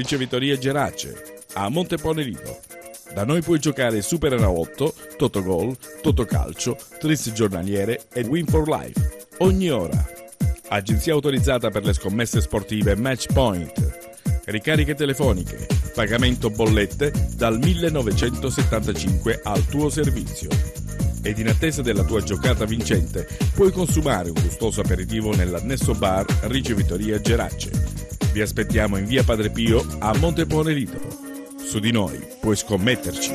Ricevitoria Gerace, a Monteponerivo. Da noi puoi giocare Super Enalotto, Totogol, Totocalcio, Tris Giornaliere e Win for Life. Ogni ora. Agenzia autorizzata per le scommesse sportive Matchpoint. Ricariche telefoniche, pagamento bollette dal 1975 al tuo servizio ed in attesa della tua giocata vincente puoi consumare un gustoso aperitivo nell'annesso bar Ricevitoria Gerace. Vi aspettiamo in via Padre Pio a Montepone Litopo. Su di noi puoi scommetterci.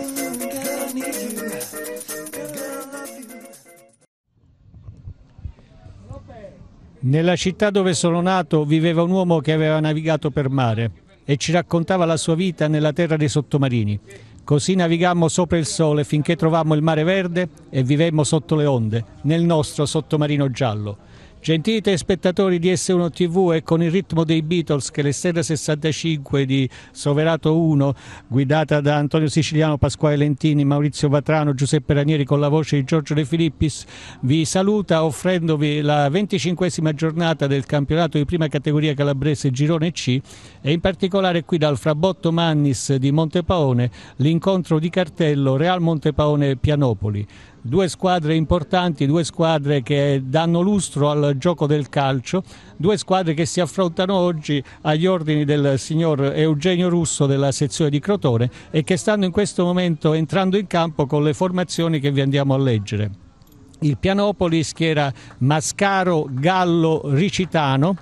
Nella città dove sono nato viveva un uomo che aveva navigato per mare e ci raccontava la sua vita nella terra dei sottomarini. Così navigammo sopra il sole finché trovammo il mare verde e vivemmo sotto le onde, nel nostro sottomarino giallo. Gentite spettatori di S1 TV e con il ritmo dei Beatles che l'Estera 65 di Soverato 1 guidata da Antonio Siciliano, Pasquale Lentini, Maurizio Vatrano, Giuseppe Ranieri con la voce di Giorgio De Filippis vi saluta offrendovi la 25esima giornata del campionato di prima categoria calabrese Girone C e in particolare qui dal Frabotto Mannis di Montepaone l'incontro di cartello Real Montepaone Pianopoli due squadre importanti, due squadre che danno lustro al gioco del calcio, due squadre che si affrontano oggi agli ordini del signor Eugenio Russo della sezione di Crotone e che stanno in questo momento entrando in campo con le formazioni che vi andiamo a leggere. Il Pianopoli schiera Mascaro, Gallo, Ricitano,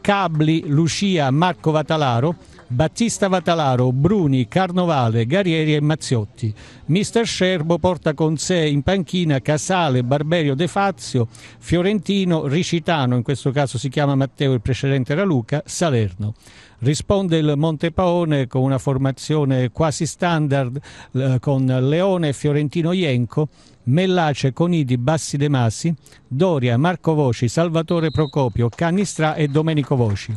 Cabli, Lucia, Marco Vatalaro, Battista Vatalaro, Bruni, Carnovale, Guerrieri e Mazziotti. Mister Scerbo porta con sé in panchina Casale, Barberio De Fazio, Fiorentino, Ricitano, in questo caso si chiama Matteo, il precedente era Luca, Salerno. Risponde il Montepaone con una formazione quasi standard eh, con Leone e Fiorentino Ienco, Mellace, Conidi, Bassi De Masi, Doria, Marco Voci, Salvatore Procopio, Canistra e Domenico Voci.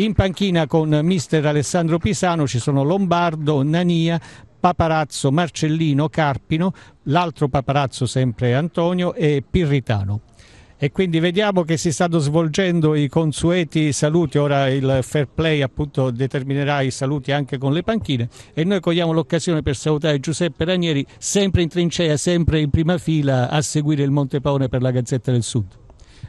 In panchina con mister Alessandro Pisano ci sono Lombardo, Nania, Paparazzo, Marcellino, Carpino, l'altro Paparazzo sempre Antonio e Pirritano. E quindi vediamo che si stanno svolgendo i consueti saluti, ora il fair play appunto determinerà i saluti anche con le panchine e noi cogliamo l'occasione per salutare Giuseppe Ranieri sempre in trincea, sempre in prima fila a seguire il Monte Paone per la Gazzetta del Sud.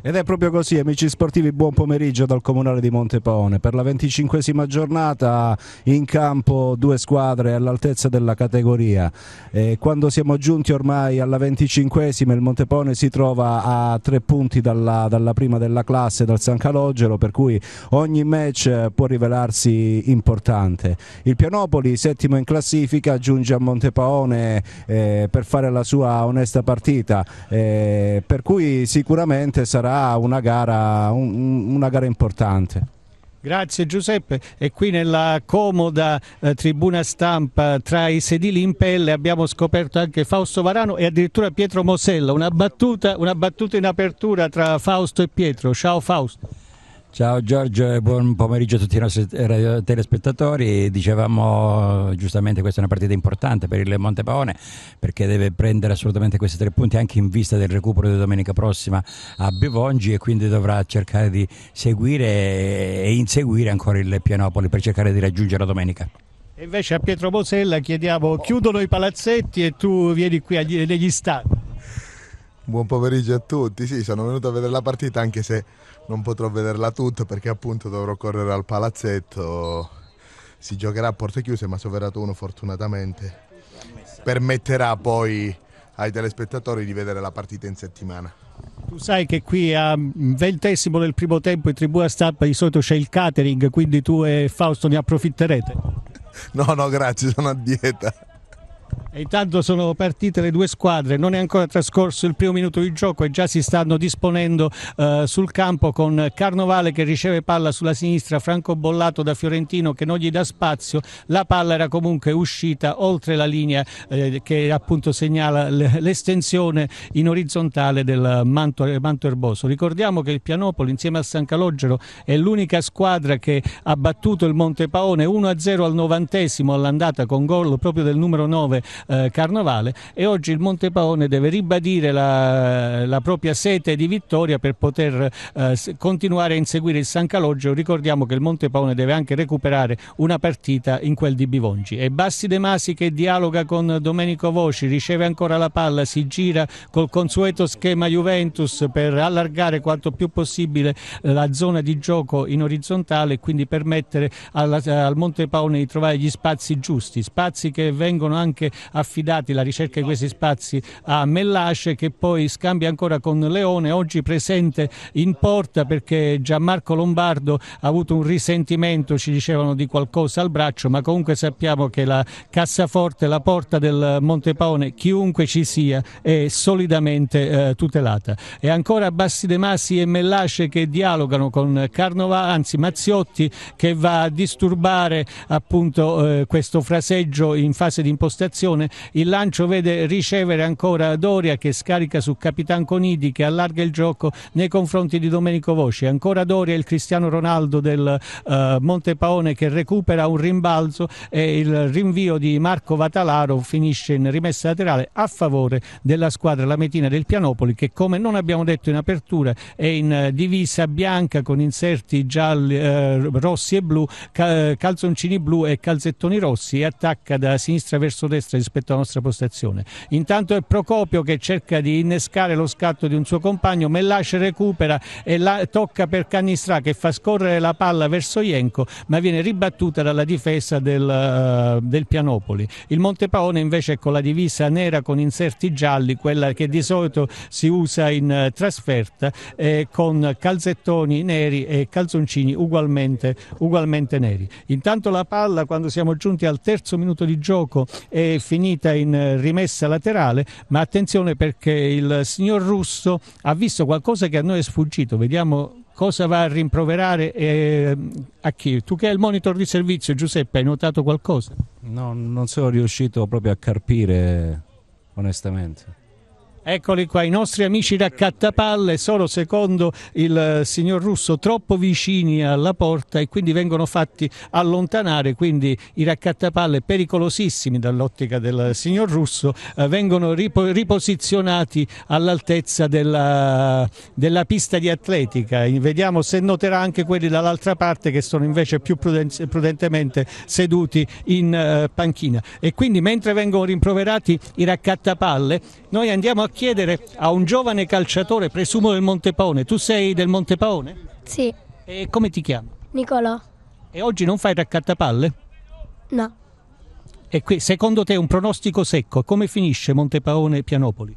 Ed è proprio così, amici sportivi, buon pomeriggio dal Comunale di Montepaone. Per la venticinquesima giornata in campo due squadre all'altezza della categoria. E quando siamo giunti ormai alla venticinquesima il Montepaone si trova a tre punti dalla, dalla prima della classe, dal San Calogero, per cui ogni match può rivelarsi importante. Il Pianopoli, settimo in classifica, giunge a Montepaone eh, per fare la sua onesta partita, eh, per cui sicuramente sarà sarà una gara, un, una gara importante. Grazie Giuseppe e qui nella comoda eh, tribuna stampa tra i sedili in pelle abbiamo scoperto anche Fausto Varano e addirittura Pietro Mosella, una battuta, una battuta in apertura tra Fausto e Pietro. Ciao Fausto. Ciao Giorgio e buon pomeriggio a tutti i nostri telespettatori. Dicevamo giustamente questa è una partita importante per il Monte Paone perché deve prendere assolutamente questi tre punti anche in vista del recupero di domenica prossima a Bivongi e quindi dovrà cercare di seguire e inseguire ancora il Pianopoli per cercare di raggiungere la domenica. E invece a Pietro Mosella chiediamo chiudono i palazzetti e tu vieni qui negli stadi. Buon pomeriggio a tutti, sì, sono venuto a vedere la partita anche se non potrò vederla tutta perché appunto dovrò correre al palazzetto. Si giocherà a porte chiuse, ma Soverato 1 fortunatamente permetterà poi ai telespettatori di vedere la partita in settimana. Tu sai che qui a ventesimo del primo tempo in tribuna stampa di solito c'è il catering, quindi tu e Fausto ne approfitterete. No, no, grazie, sono a dieta. E intanto sono partite le due squadre, non è ancora trascorso il primo minuto di gioco e già si stanno disponendo eh, sul campo con Carnovale che riceve palla sulla sinistra, Franco Bollato da Fiorentino che non gli dà spazio, la palla era comunque uscita oltre la linea eh, che appunto segnala l'estensione in orizzontale del Manto, Manto Erboso. Ricordiamo che il Pianopoli insieme al San Calogero è l'unica squadra che ha battuto il Monte Paone 1-0 al novantesimo all'andata con gol proprio del numero 9 Emanuele eh, Carnovale e oggi il Monte Paone deve ribadire la, la propria sete di vittoria per poter eh, continuare a inseguire il San Calogio. Ricordiamo che il Monte Paone deve anche recuperare una partita in quel di Bivongi. E Bassi De Masi che dialoga con Domenico Voci, riceve ancora la palla, si gira col consueto schema Juventus per allargare quanto più possibile eh, la zona di gioco in orizzontale e quindi permettere alla, al Monte Paone di trovare gli spazi giusti, spazi che vengono anche affidati la ricerca di questi spazi a Mellace che poi scambia ancora con Leone, oggi presente in porta perché Gianmarco Lombardo ha avuto un risentimento, ci dicevano di qualcosa al braccio, ma comunque sappiamo che la cassaforte, la porta del Montepaone, chiunque ci sia, è solidamente eh, tutelata. E ancora Bassi De Masi e Mellace che dialogano con Carnova, anzi Mazziotti che va a disturbare appunto eh, questo fraseggio in fase di impostazione realizzazione. Il lancio vede ricevere ancora Doria che scarica su Capitan Conidi che allarga il gioco nei confronti di Domenico Voci. Ancora Doria il Cristiano Ronaldo del eh, Montepaone che recupera un rimbalzo e il rinvio di Marco Vatalaro finisce in rimessa laterale a favore della squadra lametina del Pianopoli che come non abbiamo detto in apertura è in eh, divisa bianca con inserti gialli, eh, rossi e blu, eh, calzoncini blu e calzettoni rossi e attacca da sinistra verso destra destra rispetto alla nostra postazione. Intanto è Procopio che cerca di innescare lo scatto di un suo compagno, Mellace recupera e la tocca per Canistra che fa scorrere la palla verso Ienco ma viene ribattuta dalla difesa del, uh, del Pianopoli. Il Montepaone invece è con la divisa nera con inserti gialli, quella che di solito si usa in uh, trasferta, eh, con calzettoni neri e calzoncini ugualmente, ugualmente neri. Intanto la palla quando siamo giunti al terzo minuto di gioco è finita in eh, rimessa laterale, ma attenzione perché il signor Russo ha visto qualcosa che a noi è sfuggito, vediamo cosa va a rimproverare e eh, a chi? Tu che hai il monitor di servizio, Giuseppe, hai notato qualcosa? No, non sono riuscito proprio a carpire, onestamente. Eccoli qua, i nostri amici raccattapalle sono secondo il eh, signor Russo troppo vicini alla porta e quindi vengono fatti allontanare, quindi i raccattapalle pericolosissimi dall'ottica del signor Russo eh, vengono ripo riposizionati all'altezza della, della, pista di atletica. Vediamo se noterà anche quelli dall'altra parte che sono invece più pruden prudentemente seduti in eh, panchina. E quindi mentre vengono rimproverati i raccattapalle noi andiamo a chiedere a un giovane calciatore, presumo del Montepaone, tu sei del Montepaone? Sì. E come ti chiami? Nicolò. E oggi non fai raccattapalle? No. E qui, secondo te un pronostico secco, come finisce Montepaone-Pianopoli?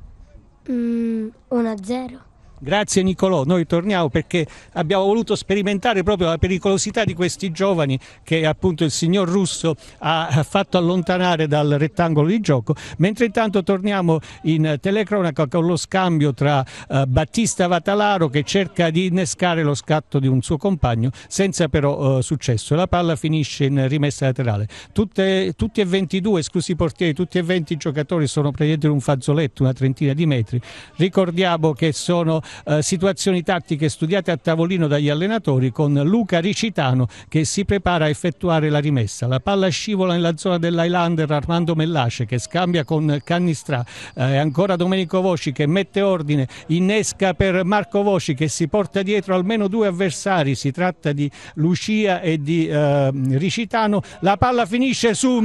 Mm, 1-0. Grazie Nicolò, noi torniamo perché abbiamo voluto sperimentare proprio la pericolosità di questi giovani che appunto il signor Russo ha fatto allontanare dal rettangolo di gioco, mentre intanto torniamo in telecronaca con lo scambio tra eh, Battista Vatalaro che cerca di innescare lo scatto di un suo compagno senza però eh, successo, la palla finisce in rimessa laterale. Tutte, tutti e 22, esclusi i portieri, tutti e 20 i giocatori sono presenti in un fazzoletto, una trentina di metri. Ricordiamo che sono eh, situazioni tattiche studiate a tavolino dagli allenatori con Luca Ricitano che si prepara a effettuare la rimessa. La palla scivola nella zona dell'Highlander Armando Mellace che scambia con Cannistrà eh, ancora Domenico Voci che mette ordine, innesca per Marco Voci che si porta dietro almeno due avversari, si tratta di Lucia e di eh, Ricitano, la palla finisce su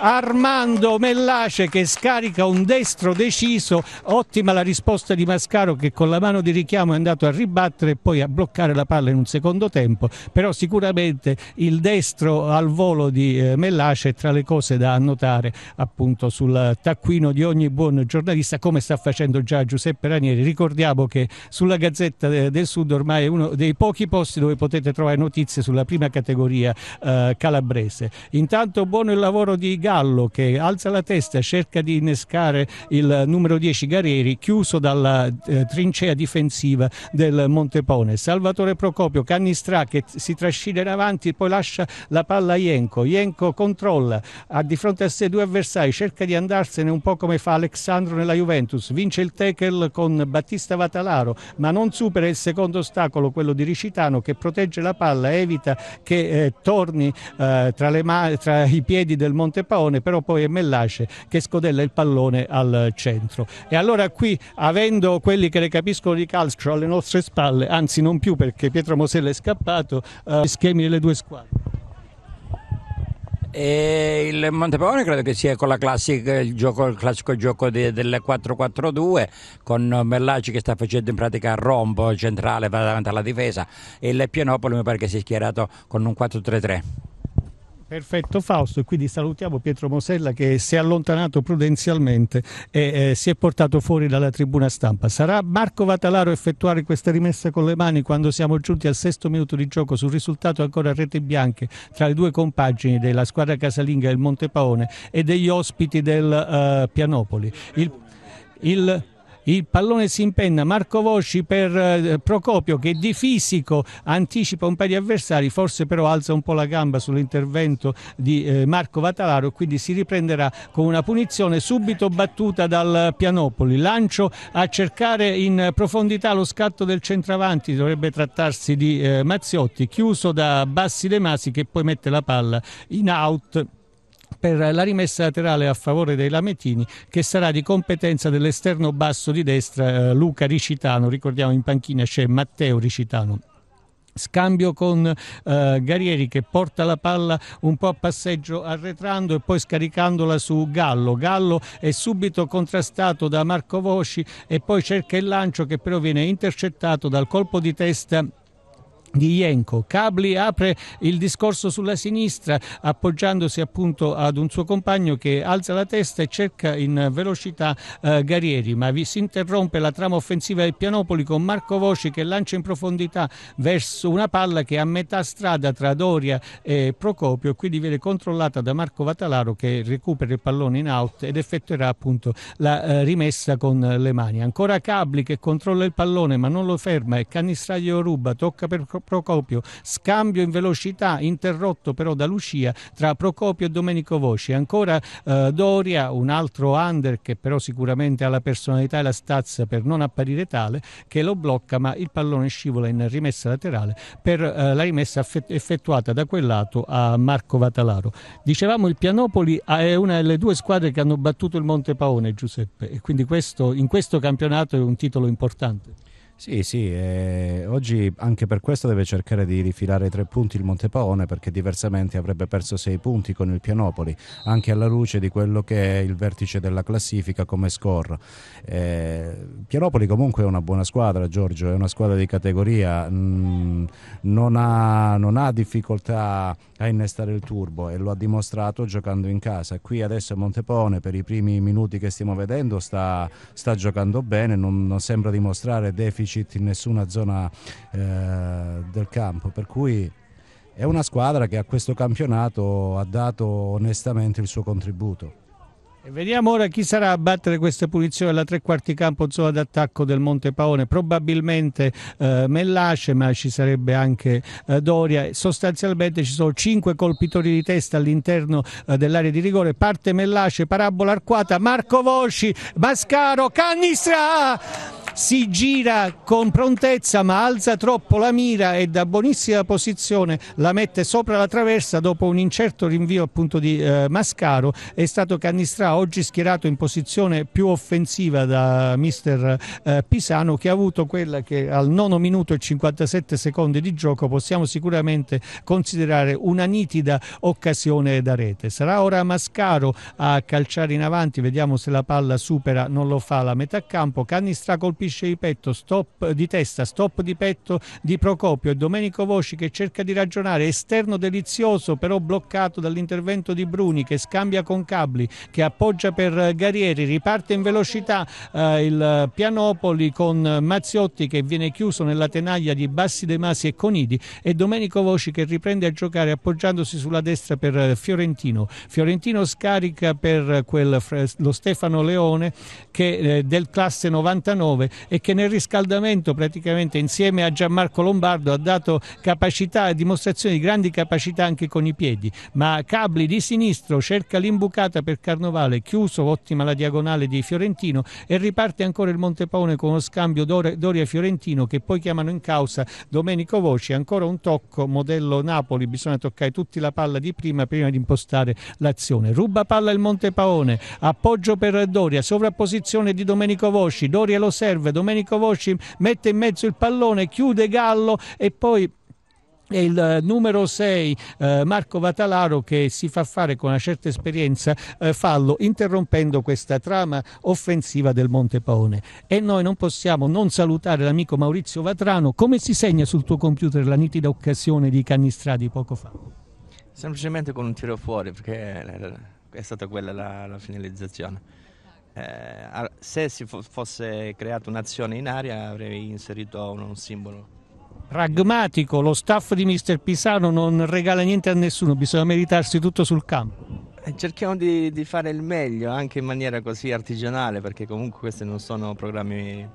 Armando Mellace che scarica un destro deciso, ottima la risposta di Mascaro che con la mano di richiamo è andato a ribattere e poi a bloccare la palla in un secondo tempo, però sicuramente il destro al volo di eh, Mellace è tra le cose da annotare appunto sul taccuino di ogni buon giornalista come sta facendo già Giuseppe Ranieri. Ricordiamo che sulla Gazzetta eh, del Sud ormai è uno dei pochi posti dove potete trovare notizie sulla prima categoria eh, calabrese. Intanto buono il lavoro di Gazzetta Gallo che alza la testa, cerca di innescare il numero 10 Gareri, chiuso dalla eh, trincea difensiva del Montepone. Salvatore Procopio, Cannistrà che si trascina in avanti, poi lascia la palla a Ienco. Ienco controlla, ha di fronte a sé due avversari, cerca di andarsene un po' come fa Alexandro nella Juventus. Vince il tackle con Battista Vatalaro, ma non supera il secondo ostacolo, quello di Ricitano, che protegge la palla, evita che eh, torni eh, tra, tra, i piedi del Montepone Faraone, però poi è Mellace che scodella il pallone al centro. E allora qui, avendo quelli che le capiscono di calcio alle nostre spalle, anzi non più perché Pietro Mosella è scappato, eh, schemi delle due squadre. E il Montepaone credo che sia con classica, il, gioco, il, classico gioco de, del 4-4-2 con Mellaci che sta facendo in pratica rombo centrale va davanti alla difesa e il Pianopoli mi pare che si sia schierato con un 4-3-3. Perfetto Fausto, e quindi salutiamo Pietro Mosella che si è allontanato prudenzialmente e eh, si è portato fuori dalla tribuna stampa. Sarà Marco Vatalaro a effettuare questa rimessa con le mani quando siamo giunti al sesto minuto di gioco sul risultato ancora a rete bianche tra le due compagini della squadra casalinga del il Montepaone e degli ospiti del uh, Pianopoli. Il, il il pallone si impenna Marco Vosci per eh, Procopio che di fisico anticipa un paio di avversari forse però alza un po' la gamba sull'intervento di eh, Marco Vatalaro quindi si riprenderà con una punizione subito battuta dal Pianopoli lancio a cercare in profondità lo scatto del centravanti dovrebbe trattarsi di eh, Mazziotti chiuso da Bassi De Masi che poi mette la palla in out per la rimessa laterale a favore dei Lametini che sarà di competenza dell'esterno basso di destra eh, Luca Ricitano, ricordiamo in panchina c'è Matteo Ricitano scambio con eh, Garieri che porta la palla un po' a passeggio arretrando e poi scaricandola su Gallo. Gallo è subito contrastato da Marco Voci e poi cerca il lancio che però viene intercettato dal colpo di testa Ienco. Cabli apre il discorso sulla sinistra appoggiandosi appunto ad un suo compagno che alza la testa e cerca in velocità eh, Garieri, ma vi si interrompe la trama offensiva del Pianopoli con Marco Voci che lancia in profondità verso una palla che è a metà strada tra Doria e Procopio, e quindi viene controllata da Marco Vatalaro che recupera il pallone in out ed effettuerà appunto la eh, rimessa con le mani. Ancora Cabli che controlla il pallone ma non lo ferma e Canistraglio ruba, tocca per Procopio, scambio in velocità interrotto però da Lucia tra Procopio e Domenico Voci. Ancora eh, Doria, un altro under che però sicuramente ha la personalità e la stazza per non apparire tale, che lo blocca ma il pallone scivola in rimessa laterale per eh, la rimessa effettuata da quel lato a Marco Vatalaro. Dicevamo il Pianopoli è una delle due squadre che hanno battuto il Monte Paone, Giuseppe e quindi questo, in questo campionato è un titolo importante. Sì, sì, eh, oggi anche per questo deve cercare di rifilare tre punti il Montepaone perché diversamente avrebbe perso sei punti con il Pianopoli, anche alla luce di quello che è il vertice della classifica come score. Eh, Pianopoli comunque è una buona squadra, Giorgio, è una squadra di categoria, mh, mm, non, ha, non ha difficoltà a innestare il turbo e lo ha dimostrato giocando in casa. Qui adesso Montepaone per i primi minuti che stiamo vedendo sta, sta giocando bene, non, non sembra dimostrare deficit deficit in nessuna zona eh, del campo, per cui è una squadra che a questo campionato ha dato onestamente il suo contributo. E vediamo ora chi sarà a battere queste punizioni alla tre quarti campo zona d'attacco del Monte Paone. Probabilmente eh, Mellace, ma ci sarebbe anche eh, Doria. Sostanzialmente ci sono cinque colpitori di testa all'interno eh, dell'area di rigore. Parte Mellace, parabola arcuata, Marco Vosci, Mascaro, Canistra! si gira con prontezza ma alza troppo la mira e da buonissima posizione la mette sopra la traversa dopo un incerto rinvio appunto di eh, Mascaro. È stato Cannistrà oggi schierato in posizione più offensiva da mister eh, Pisano che ha avuto quella che al nono minuto e 57 secondi di gioco possiamo sicuramente considerare una nitida occasione da rete. Sarà ora Mascaro a calciare in avanti, vediamo se la palla supera, non lo fa la metà campo. Cannistrà colpisce colpisce di, petto, stop, di testa, stop di petto di Procopio e Domenico Voci che cerca di ragionare, esterno delizioso però bloccato dall'intervento di Bruni che scambia con Cabli, che appoggia per Garieri, riparte in velocità eh, il Pianopoli con Mazziotti che viene chiuso nella tenaglia di Bassi De Masi e Conidi e Domenico Voci che riprende a giocare appoggiandosi sulla destra per Fiorentino. Fiorentino scarica per quel, lo Stefano Leone che, eh, del classe 99 e che nel riscaldamento praticamente insieme a Gianmarco Lombardo ha dato capacità, e dimostrazione di grandi capacità anche con i piedi, ma Cabli di sinistro cerca l'imbucata per Carnovale, chiuso, ottima la diagonale di Fiorentino e riparte ancora il Montepaone con lo scambio Doria-Fiorentino che poi chiamano in causa Domenico Voci, ancora un tocco modello Napoli, bisogna toccare tutti la palla di prima prima di impostare l'azione. Ruba palla il Montepaone, appoggio per Doria, sovrapposizione di Domenico Voci, Doria lo serve serve Domenico Vosci mette in mezzo il pallone chiude Gallo e poi e il eh, numero 6 eh, Marco Vatalaro che si fa fare con una certa esperienza eh, fallo interrompendo questa trama offensiva del Montepaone e noi non possiamo non salutare l'amico Maurizio Vatrano come si segna sul tuo computer la nitida occasione di Cannistradi poco fa? Semplicemente con un tiro fuori perché è stata quella la, la finalizzazione eh, se si fosse creata un'azione in aria avrei inserito un, un simbolo. Pragmatico, lo staff di Mister Pisano non regala niente a nessuno, bisogna meritarsi tutto sul campo. Eh, cerchiamo di, di, fare il meglio anche in maniera così artigianale perché comunque questi non sono programmi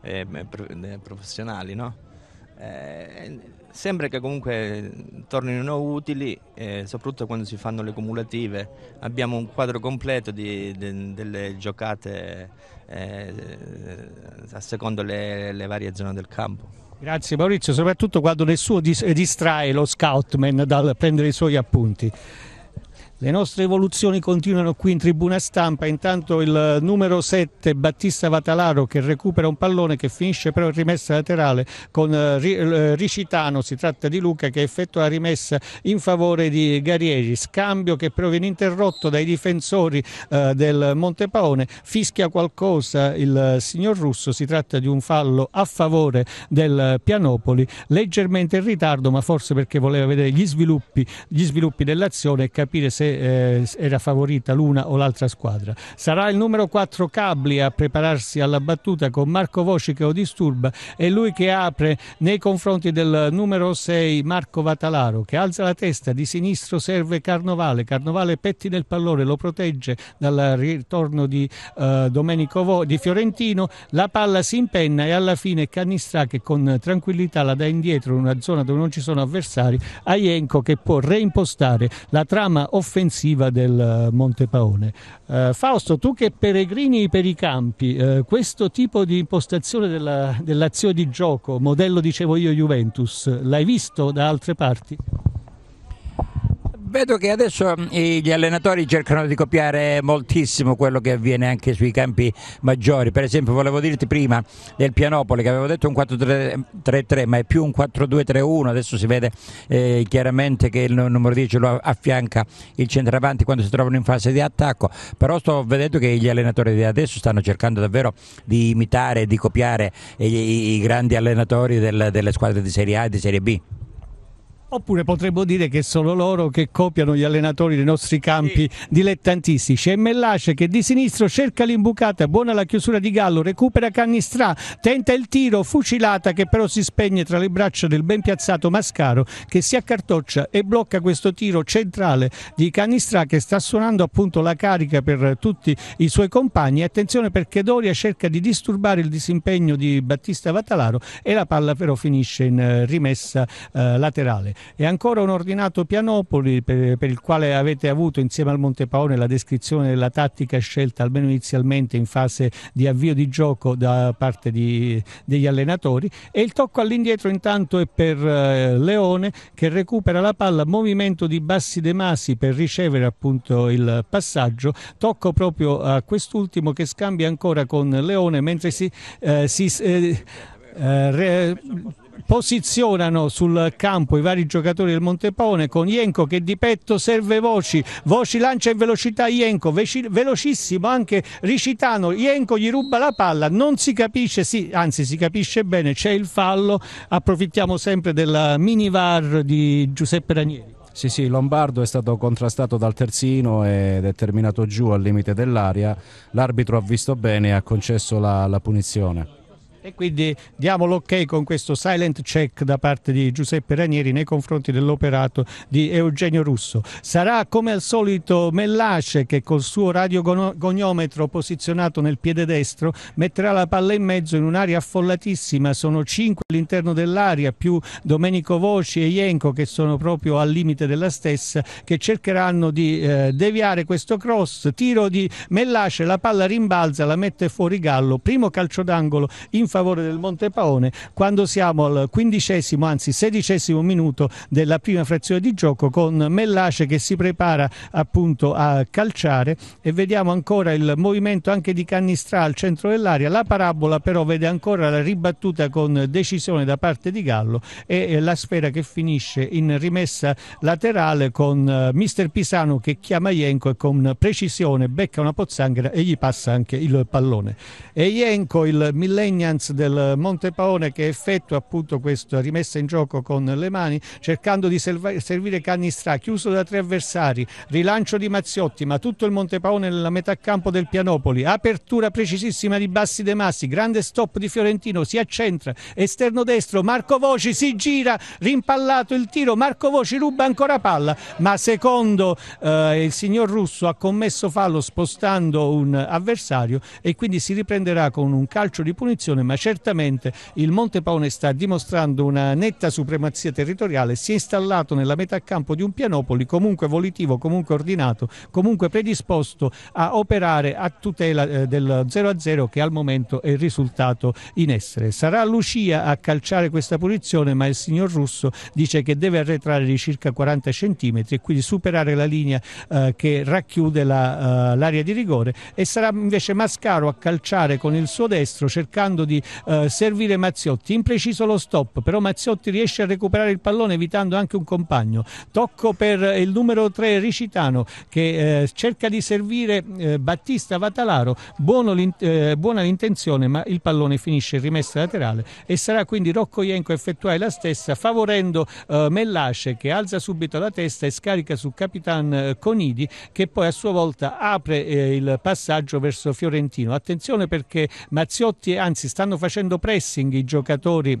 eh, eh professionali, no? Eh, sembra che comunque tornino utili, eh, soprattutto quando si fanno le cumulative. Abbiamo un quadro completo di, de, delle giocate eh, a secondo le, le varie zone del campo. Grazie Maurizio, soprattutto quando nessuno distrae lo scoutman dal prendere i suoi appunti. Le nostre evoluzioni continuano qui in tribuna stampa, intanto il eh, numero 7 Battista Vatalaro che recupera un pallone che finisce però in rimessa laterale con eh, eh, Ricitano, si tratta di Luca che effettua la rimessa in favore di Garieri, scambio che però viene interrotto dai difensori del Montepaone, fischia qualcosa il signor Russo, si tratta di un fallo a favore del Pianopoli, leggermente in ritardo ma forse perché voleva vedere gli sviluppi, gli sviluppi dell'azione e capire se eh, era favorita l'una o l'altra squadra. Sarà il numero 4 Cabli a prepararsi alla battuta con Marco Voci che lo disturba e lui che apre nei confronti del numero 6 Marco Vatalaro che alza la testa, di sinistro serve Carnovale, Carnovale pettina il pallone, lo protegge dal ritorno di eh, Domenico Vo, di Fiorentino, la palla si impenna e alla fine Canistra che con tranquillità la dà indietro in una zona dove non ci sono avversari, a Ienco che può reimpostare la trama offensiva difensiva del eh, Montepaone. Eh, Fausto, tu che peregrini per i campi, eh, questo tipo di impostazione della, dell'azione di gioco, modello dicevo io Juventus, l'hai visto da altre parti? vedo che adesso mm, gli allenatori cercano di copiare moltissimo quello che avviene anche sui campi maggiori. Per esempio, volevo dirti prima del Pianopoli che avevo detto un 4-3-3, ma è più un 4-2-3-1. Adesso si vede eh, chiaramente che il numero 10 lo affianca il centravanti quando si trovano in fase di attacco. Però sto vedendo che gli allenatori di adesso stanno cercando davvero di imitare, di copiare eh, i, i grandi allenatori del, delle squadre di Serie A e di Serie B. Oppure potremmo dire che sono loro che copiano gli allenatori dei nostri campi sì. dilettantistici. E Mellace che di sinistro cerca l'imbucata, buona la chiusura di Gallo, recupera Cannistrà, tenta il tiro, fucilata che però si spegne tra le braccia del ben piazzato Mascaro che si accartoccia e blocca questo tiro centrale di Cannistrà che sta suonando appunto la carica per tutti i suoi compagni. Attenzione perché Doria cerca di disturbare il disimpegno di Battista Vatalaro e la palla però finisce in eh, rimessa eh, laterale e ancora un ordinato Pianopoli per, per, il quale avete avuto insieme al Montepaone la descrizione della tattica scelta almeno inizialmente in fase di avvio di gioco da parte di, degli allenatori e il tocco all'indietro intanto è per eh, Leone che recupera la palla, movimento di Bassi De Masi per ricevere appunto il passaggio, tocco proprio a quest'ultimo che scambia ancora con Leone mentre si, eh, si eh, eh, re, posizionano sul campo i vari giocatori del Montepone con Ienco che di petto serve Voci, Voci lancia in velocità Ienco, velocissimo anche Ricitano, Ienco gli ruba la palla, non si capisce, sì, anzi si capisce bene, c'è il fallo, approfittiamo sempre della minivar di Giuseppe Ranieri. Sì, sì, Lombardo è stato contrastato dal terzino ed è terminato giù al limite dell'aria. L'arbitro ha visto bene e ha concesso la, la punizione. E quindi diamo l'ok con questo silent check da parte di Giuseppe Ranieri nei confronti dell'operato di Eugenio Russo. Sarà come al solito Mellace che col suo radiogoniometro posizionato nel piede destro metterà la palla in mezzo in un'area affollatissima, sono cinque all'interno dell'area più Domenico Voci e Ienco che sono proprio al limite della stessa che cercheranno di eh, deviare questo cross, tiro di Mellace, la palla rimbalza, la mette fuori Gallo, primo calcio d'angolo in favore del Monte Paone quando siamo al quindicesimo, anzi sedicesimo minuto della prima frazione di gioco con Mellace che si prepara appunto a calciare e vediamo ancora il movimento anche di Cannistrà al centro dell'aria. La parabola però vede ancora la ribattuta con decisione da parte di Gallo e la sfera che finisce in rimessa laterale con eh, mister Pisano che chiama Ienco e con precisione becca una pozzanghera e gli passa anche il pallone. E Ienco, il millennial Franz del Paone che effettua appunto questa rimessa in gioco con le mani cercando di servire Cannistrà chiuso da tre avversari, rilancio di Mazziotti ma tutto il Monte Paone nella metà campo del Pianopoli, apertura precisissima di Bassi De Massi, grande stop di Fiorentino, si accentra, esterno destro, Marco Voci si gira, rimpallato il tiro, Marco Voci ruba ancora palla, ma secondo eh, il signor Russo ha commesso fallo spostando un avversario e quindi si riprenderà con un calcio di punizione ma ma certamente il Monte Paone sta dimostrando una netta supremazia territoriale, si è installato nella metà campo di un pianopoli comunque volitivo, comunque ordinato, comunque predisposto a operare a tutela eh, del 0-0 che al momento è il risultato in essere. Sarà Lucia a calciare questa punizione, ma il signor Russo dice che deve arretrare di circa 40 cm e quindi superare la linea eh, che racchiude eh, l'area la, uh, di rigore e sarà invece Mascaro a calciare con il suo destro cercando di eh, servire Mazziotti, impreciso lo stop, però Mazziotti riesce a recuperare il pallone evitando anche un compagno. Tocco per eh, il numero 3 Ricitano che eh, cerca di servire eh, Battista Vatalaro, l'int- eh, buona l'intenzione ma il pallone finisce in rimessa laterale e sarà quindi Rocco Ienco a effettuare la stessa favorendo eh, Mellace che alza subito la testa e scarica su Capitan Conidi che poi a sua volta apre il passaggio verso Fiorentino. Attenzione perché Mazziotti anzi stanno stanno facendo pressing i giocatori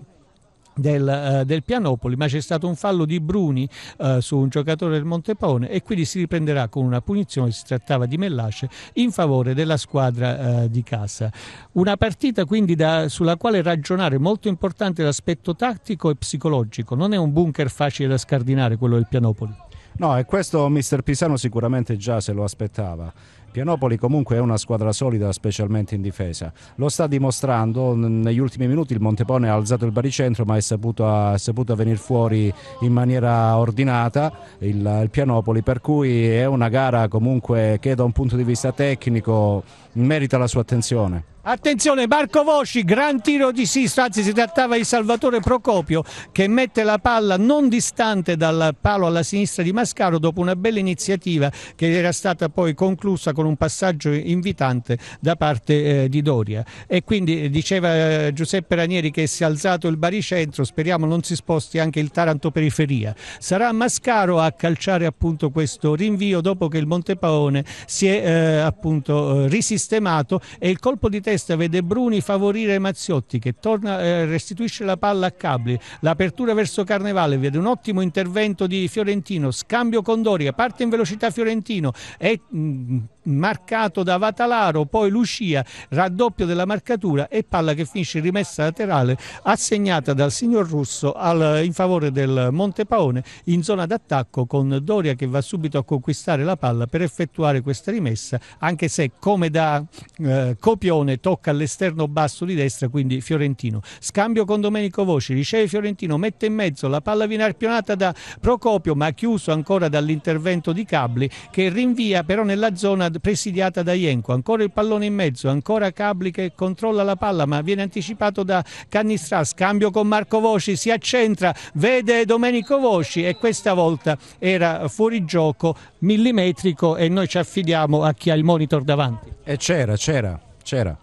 del, uh, del, Pianopoli, ma c'è stato un fallo di Bruni uh, su un giocatore del Montepone e quindi si riprenderà con una punizione, si trattava di Mellace, in favore della squadra uh, di casa. Una partita quindi da, sulla quale ragionare, molto importante l'aspetto tattico e psicologico, non è un bunker facile da scardinare quello del Pianopoli. No, e questo mister Pisano sicuramente già se lo aspettava. Pianopoli comunque è una squadra solida specialmente in difesa, lo sta dimostrando negli ultimi minuti il Montepone ha alzato il baricentro ma è saputo, ha, saputo venire fuori in maniera ordinata il, il Pianopoli per cui è una gara comunque che da un punto di vista tecnico merita la sua attenzione. Attenzione, Marco Vosci, gran tiro di sinistra, anzi si trattava di Salvatore Procopio che mette la palla non distante dal palo alla sinistra di Mascaro dopo una bella iniziativa che era stata poi conclusa con un passaggio invitante da parte eh, di Doria. E quindi eh, diceva eh, Giuseppe Ranieri che si è alzato il baricentro, speriamo non si sposti anche il Taranto periferia. Sarà Mascaro a calciare appunto questo rinvio dopo che il Montepaone si è eh, appunto eh, risistemato e il colpo di testa testa vede Bruni favorire Mazziotti che torna, eh, restituisce la palla a Cabli. L'apertura verso Carnevale vede un ottimo intervento di Fiorentino. Scambio con Doria, parte in velocità Fiorentino. E, mh, mm, marcato da Vatalaro, poi Lucia, raddoppio della marcatura e palla che finisce in rimessa laterale assegnata dal signor Russo al, in favore del Montepaone in zona d'attacco con Doria che va subito a conquistare la palla per effettuare questa rimessa anche se come da eh, copione tocca all'esterno basso di destra quindi Fiorentino. Scambio con Domenico Voci, riceve Fiorentino, mette in mezzo, la palla viene arpionata da Procopio ma chiuso ancora dall'intervento di Cabli che rinvia però nella zona presidiata da Ienco. ancora il pallone in mezzo, ancora Cabli che controlla la palla ma viene anticipato da Cannistras, Scambio con Marco Voci, si accentra, vede Domenico Voci e questa volta era fuori gioco millimetrico e noi ci affidiamo a chi ha il monitor davanti. E eh, c'era, c'era, c'era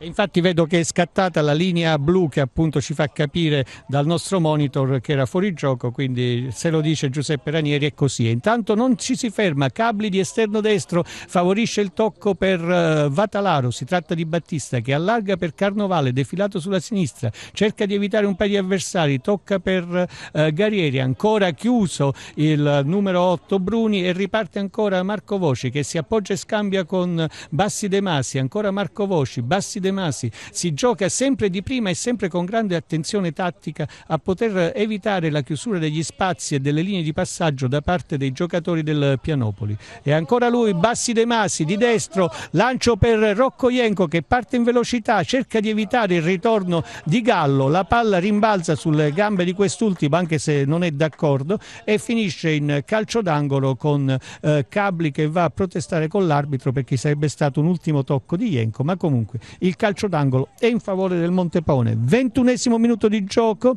infatti vedo che è scattata la linea blu che appunto ci fa capire dal nostro monitor che era fuori gioco, quindi se lo dice Giuseppe Ranieri è così. Intanto non ci si ferma, Cabli di esterno destro favorisce il tocco per eh, Vatalaro, si tratta di Battista che allarga per Carnovale, defilato sulla sinistra, cerca di evitare un paio di avversari, tocca per eh, Garieri, ancora chiuso il numero 8 Bruni e riparte ancora Marco Voci che si appoggia e scambia con Bassi De Masi, ancora Marco Voci, Bassi De De Masi, si gioca sempre di prima e sempre con grande attenzione tattica a poter evitare la chiusura degli spazi e delle linee di passaggio da parte dei giocatori del Pianopoli. E ancora lui, Bassi De Masi, di destro, lancio per Rocco Ienco che parte in velocità, cerca di evitare il ritorno di Gallo, la palla rimbalza sulle gambe di quest'ultimo anche se non è d'accordo e finisce in calcio d'angolo con eh, Cabli che va a protestare con l'arbitro perché sarebbe stato un ultimo tocco di Ienco, ma comunque il calcio d'angolo è in favore del Montepone. Ventunesimo minuto di gioco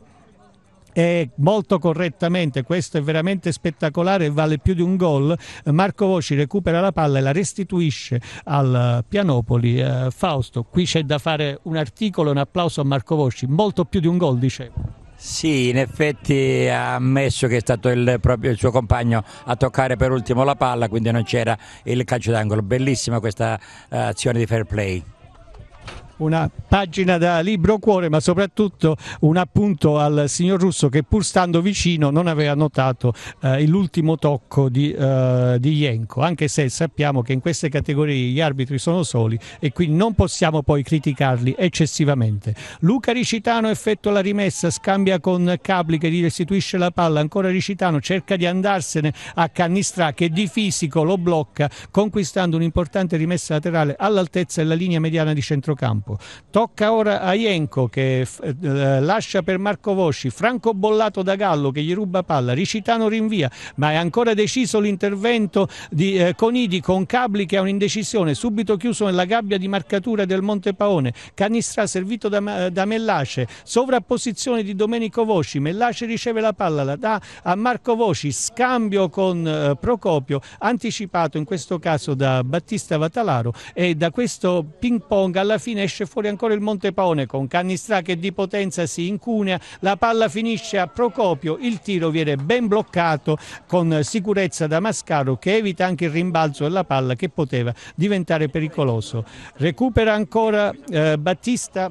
e molto correttamente, questo è veramente spettacolare vale più di un gol, Marco Voci recupera la palla e la restituisce al eh, Pianopoli. Eh, Fausto, qui c'è da fare un articolo, un applauso a Marco Voci, molto più di un gol dicevo. Sì, in effetti ha ammesso che è stato il, proprio, il, suo compagno a toccare per ultimo la palla, quindi non c'era il calcio d'angolo. Bellissima questa eh, azione di fair play una pagina da libro cuore ma soprattutto un appunto al signor Russo che pur stando vicino non aveva notato eh, l'ultimo tocco di, eh, di Jenko anche se sappiamo che in queste categorie gli arbitri sono soli e quindi non possiamo poi criticarli eccessivamente. Luca Ricitano effettua la rimessa, scambia con Cabli che gli restituisce la palla, ancora Ricitano cerca di andarsene a Cannistrà che di fisico lo blocca conquistando un'importante rimessa laterale all'altezza della linea mediana di centrocampo gioco. Tocca ora a Ienco che eh, eh, lascia per Marco Vosci, Franco bollato da Gallo che gli ruba palla, Ricitano rinvia, ma è ancora deciso l'intervento di eh, Conidi con Cabli che ha un'indecisione, subito chiuso nella gabbia di marcatura del Monte Paone, Canistra servito da, da Mellace, sovrapposizione di Domenico Vosci, Mellace riceve la palla, la dà a Marco Vosci, scambio con eh, Procopio, anticipato in questo caso da Battista Vatalaro e da questo ping pong alla fine esce esce fuori ancora il Montepaone con Cannistra che di potenza si incunea, la palla finisce a Procopio, il tiro viene ben bloccato con sicurezza da Mascaro che evita anche il rimbalzo della palla che poteva diventare pericoloso. Recupera ancora eh, Battista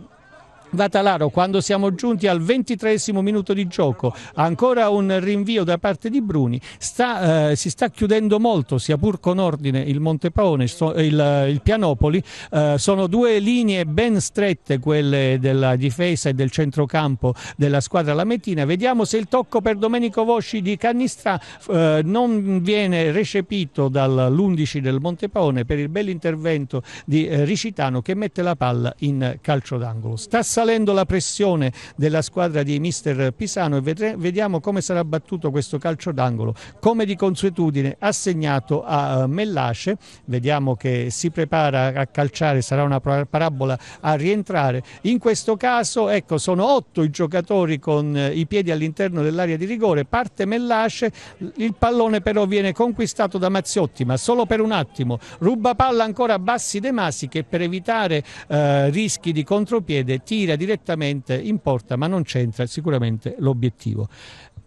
Vatalaro quando siamo giunti al ventitresimo minuto di gioco ancora un rinvio da parte di Bruni sta, eh, si sta chiudendo molto sia pur con ordine il Montepaone so, il, il, Pianopoli eh, sono due linee ben strette quelle della difesa e del centrocampo della squadra lametina vediamo se il tocco per Domenico Vosci di Cannistrà eh, non viene recepito dall'11 del Montepaone per il bell'intervento di eh, Ricitano che mette la palla in calcio d'angolo Stassa salendo la pressione della squadra di mister Pisano e vediamo come sarà battuto questo calcio d'angolo come di consuetudine assegnato a eh, Mellace vediamo che si prepara a calciare sarà una parabola a rientrare in questo caso ecco sono otto i giocatori con eh, i piedi all'interno dell'area di rigore parte Mellace il pallone però viene conquistato da Mazziotti ma solo per un attimo ruba palla ancora a Bassi De Masi che per evitare eh, rischi di contropiede tira tira direttamente in porta ma non c'entra sicuramente l'obiettivo.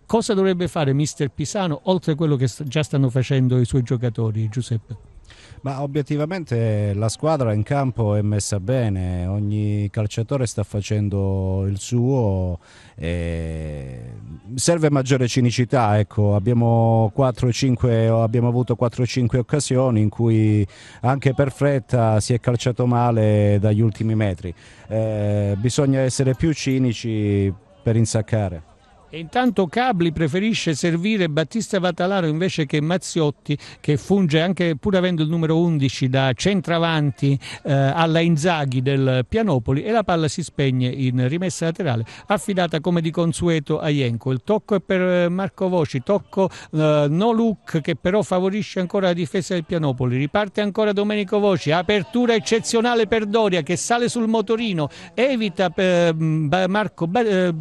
Cosa dovrebbe fare mister Pisano oltre a quello che già stanno facendo i suoi giocatori, Giuseppe? Ma obiettivamente la squadra in campo è messa bene, ogni calciatore sta facendo il suo, serve maggiore cinicità, ecco. abbiamo, 4, 5, abbiamo, avuto 4-5 occasioni in cui anche per fretta si è calciato male dagli ultimi metri, eh, bisogna essere più cinici per insaccare. E intanto Cabli preferisce servire Battista Vatalaro invece che Mazziotti che funge anche pur avendo il numero 11 da centravanti eh, alla Inzaghi del Pianopoli e la palla si spegne in rimessa laterale affidata come di consueto a Ienco. Il tocco è per eh, Marco Voci, tocco eh, no look che però favorisce ancora la difesa del Pianopoli. Riparte ancora Domenico Voci, apertura eccezionale per Doria che sale sul motorino, evita eh, Marco, eh,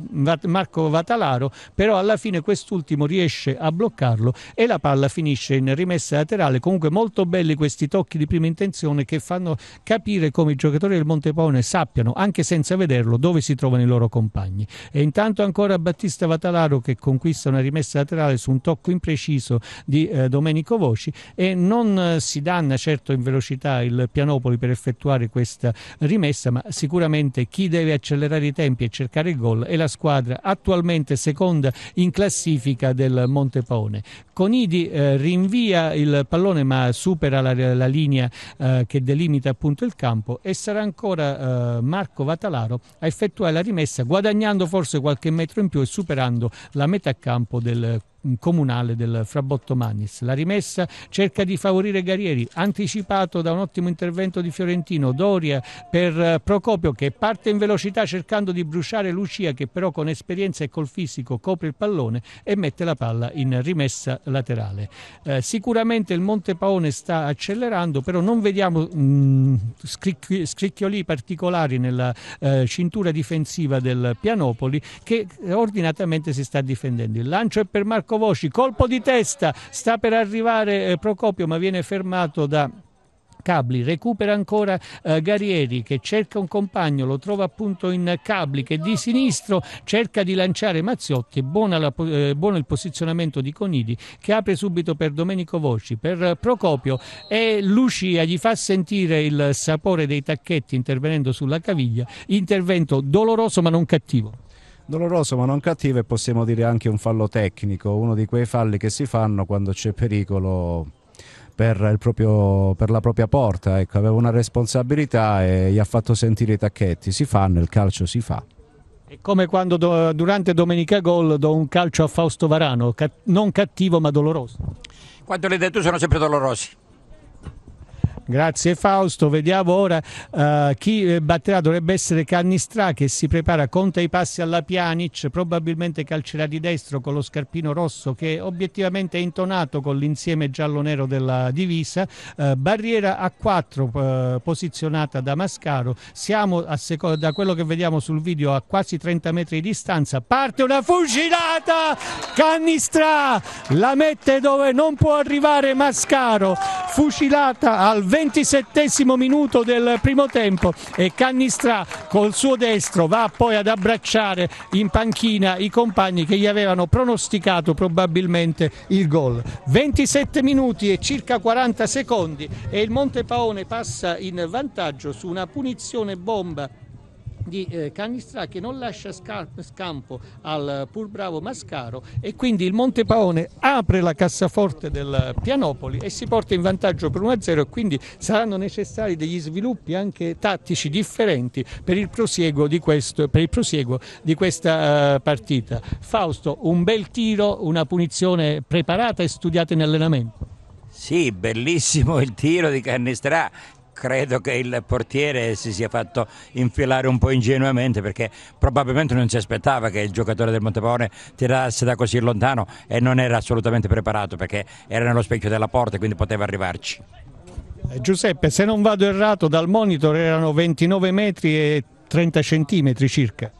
Marco Vatalaro Lautaro, però alla fine quest'ultimo riesce a bloccarlo e la palla finisce in rimessa laterale. Comunque molto belli questi tocchi di prima intenzione che fanno capire come i giocatori del Montepone sappiano, anche senza vederlo, dove si trovano i loro compagni. E intanto ancora Battista Vatalaro che conquista una rimessa laterale su un tocco impreciso di eh, Domenico Voci e non eh, si danna certo in velocità il Pianopoli per effettuare questa rimessa, ma sicuramente chi deve accelerare i tempi e cercare il gol è la squadra attualmente seconda seconda in classifica del Monte Paone. Conidi eh, rinvia il pallone ma supera la, la linea eh, che delimita appunto il campo e sarà ancora eh, Marco Vatalaro a effettuare la rimessa guadagnando forse qualche metro in più e superando la metà campo del comunale del Frabotto Magnis. La rimessa cerca di favorire Garieri, anticipato da un ottimo intervento di Fiorentino, Doria per eh, Procopio che parte in velocità cercando di bruciare Lucia che però con esperienza e col fisico copre il pallone e mette la palla in rimessa laterale. Eh, sicuramente il Monte Paone sta accelerando, però non vediamo mh, mm, scricchioli particolari nella eh, cintura difensiva del Pianopoli che eh, ordinatamente si sta difendendo. Il lancio è per Marco Marco Voci, colpo di testa, sta per arrivare eh, Procopio ma viene fermato da... Cabli, recupera ancora eh, Garieri che cerca un compagno, lo trova appunto in Cabli che di sinistro cerca di lanciare Mazziotti, buona la, eh, buono il posizionamento di Conidi che apre subito per Domenico Voci, per eh, Procopio e Lucia gli fa sentire il sapore dei tacchetti intervenendo sulla caviglia, intervento doloroso ma non cattivo doloroso ma non cattivo e possiamo dire anche un fallo tecnico, uno di quei falli che si fanno quando c'è pericolo per, proprio, per la propria porta, ecco, aveva una responsabilità e gli ha fatto sentire i tacchetti, si fa nel calcio, si fa. È come quando do, durante Domenica Gol do un calcio a Fausto Varano, cat, non cattivo ma doloroso. Quando le detto sono sempre dolorosi. Grazie Fausto, vediamo ora uh, chi eh, batterà, dovrebbe essere Cannistrà che si prepara, conta i passi alla Pjanic, probabilmente calcerà di destro con lo scarpino rosso che obiettivamente è intonato con l'insieme giallo-nero della divisa, uh, barriera a 4 uh, posizionata da Mascaro, siamo a da quello che vediamo sul video a quasi 30 metri di distanza, parte una fucilata, Cannistrà la mette dove non può arrivare Mascaro, fucilata al 27 minuto del primo tempo e Cannistrà col suo destro va poi ad abbracciare in panchina i compagni che gli avevano pronosticato probabilmente il gol. 27 minuti e circa 40 secondi e il Monte Paone passa in vantaggio su una punizione bomba di eh, Canistra che non lascia sca- scampo al eh, pur bravo Mascaro e quindi il Monte Paone apre la cassaforte del Pianopoli e si porta in vantaggio per 1-0 e quindi saranno necessari degli sviluppi anche tattici differenti per il prosieguo di, questo, prosieguo di questa eh, partita. Fausto, un bel tiro, una punizione preparata e studiata in allenamento. Sì, bellissimo il tiro di Cannistrà credo che il portiere si sia fatto infilare un po' ingenuamente perché probabilmente non si aspettava che il giocatore del Montepaone tirasse da così lontano e non era assolutamente preparato perché era nello specchio della porta e quindi poteva arrivarci. Eh, Giuseppe, se non vado errato, dal monitor erano 29 metri e 30 centimetri circa.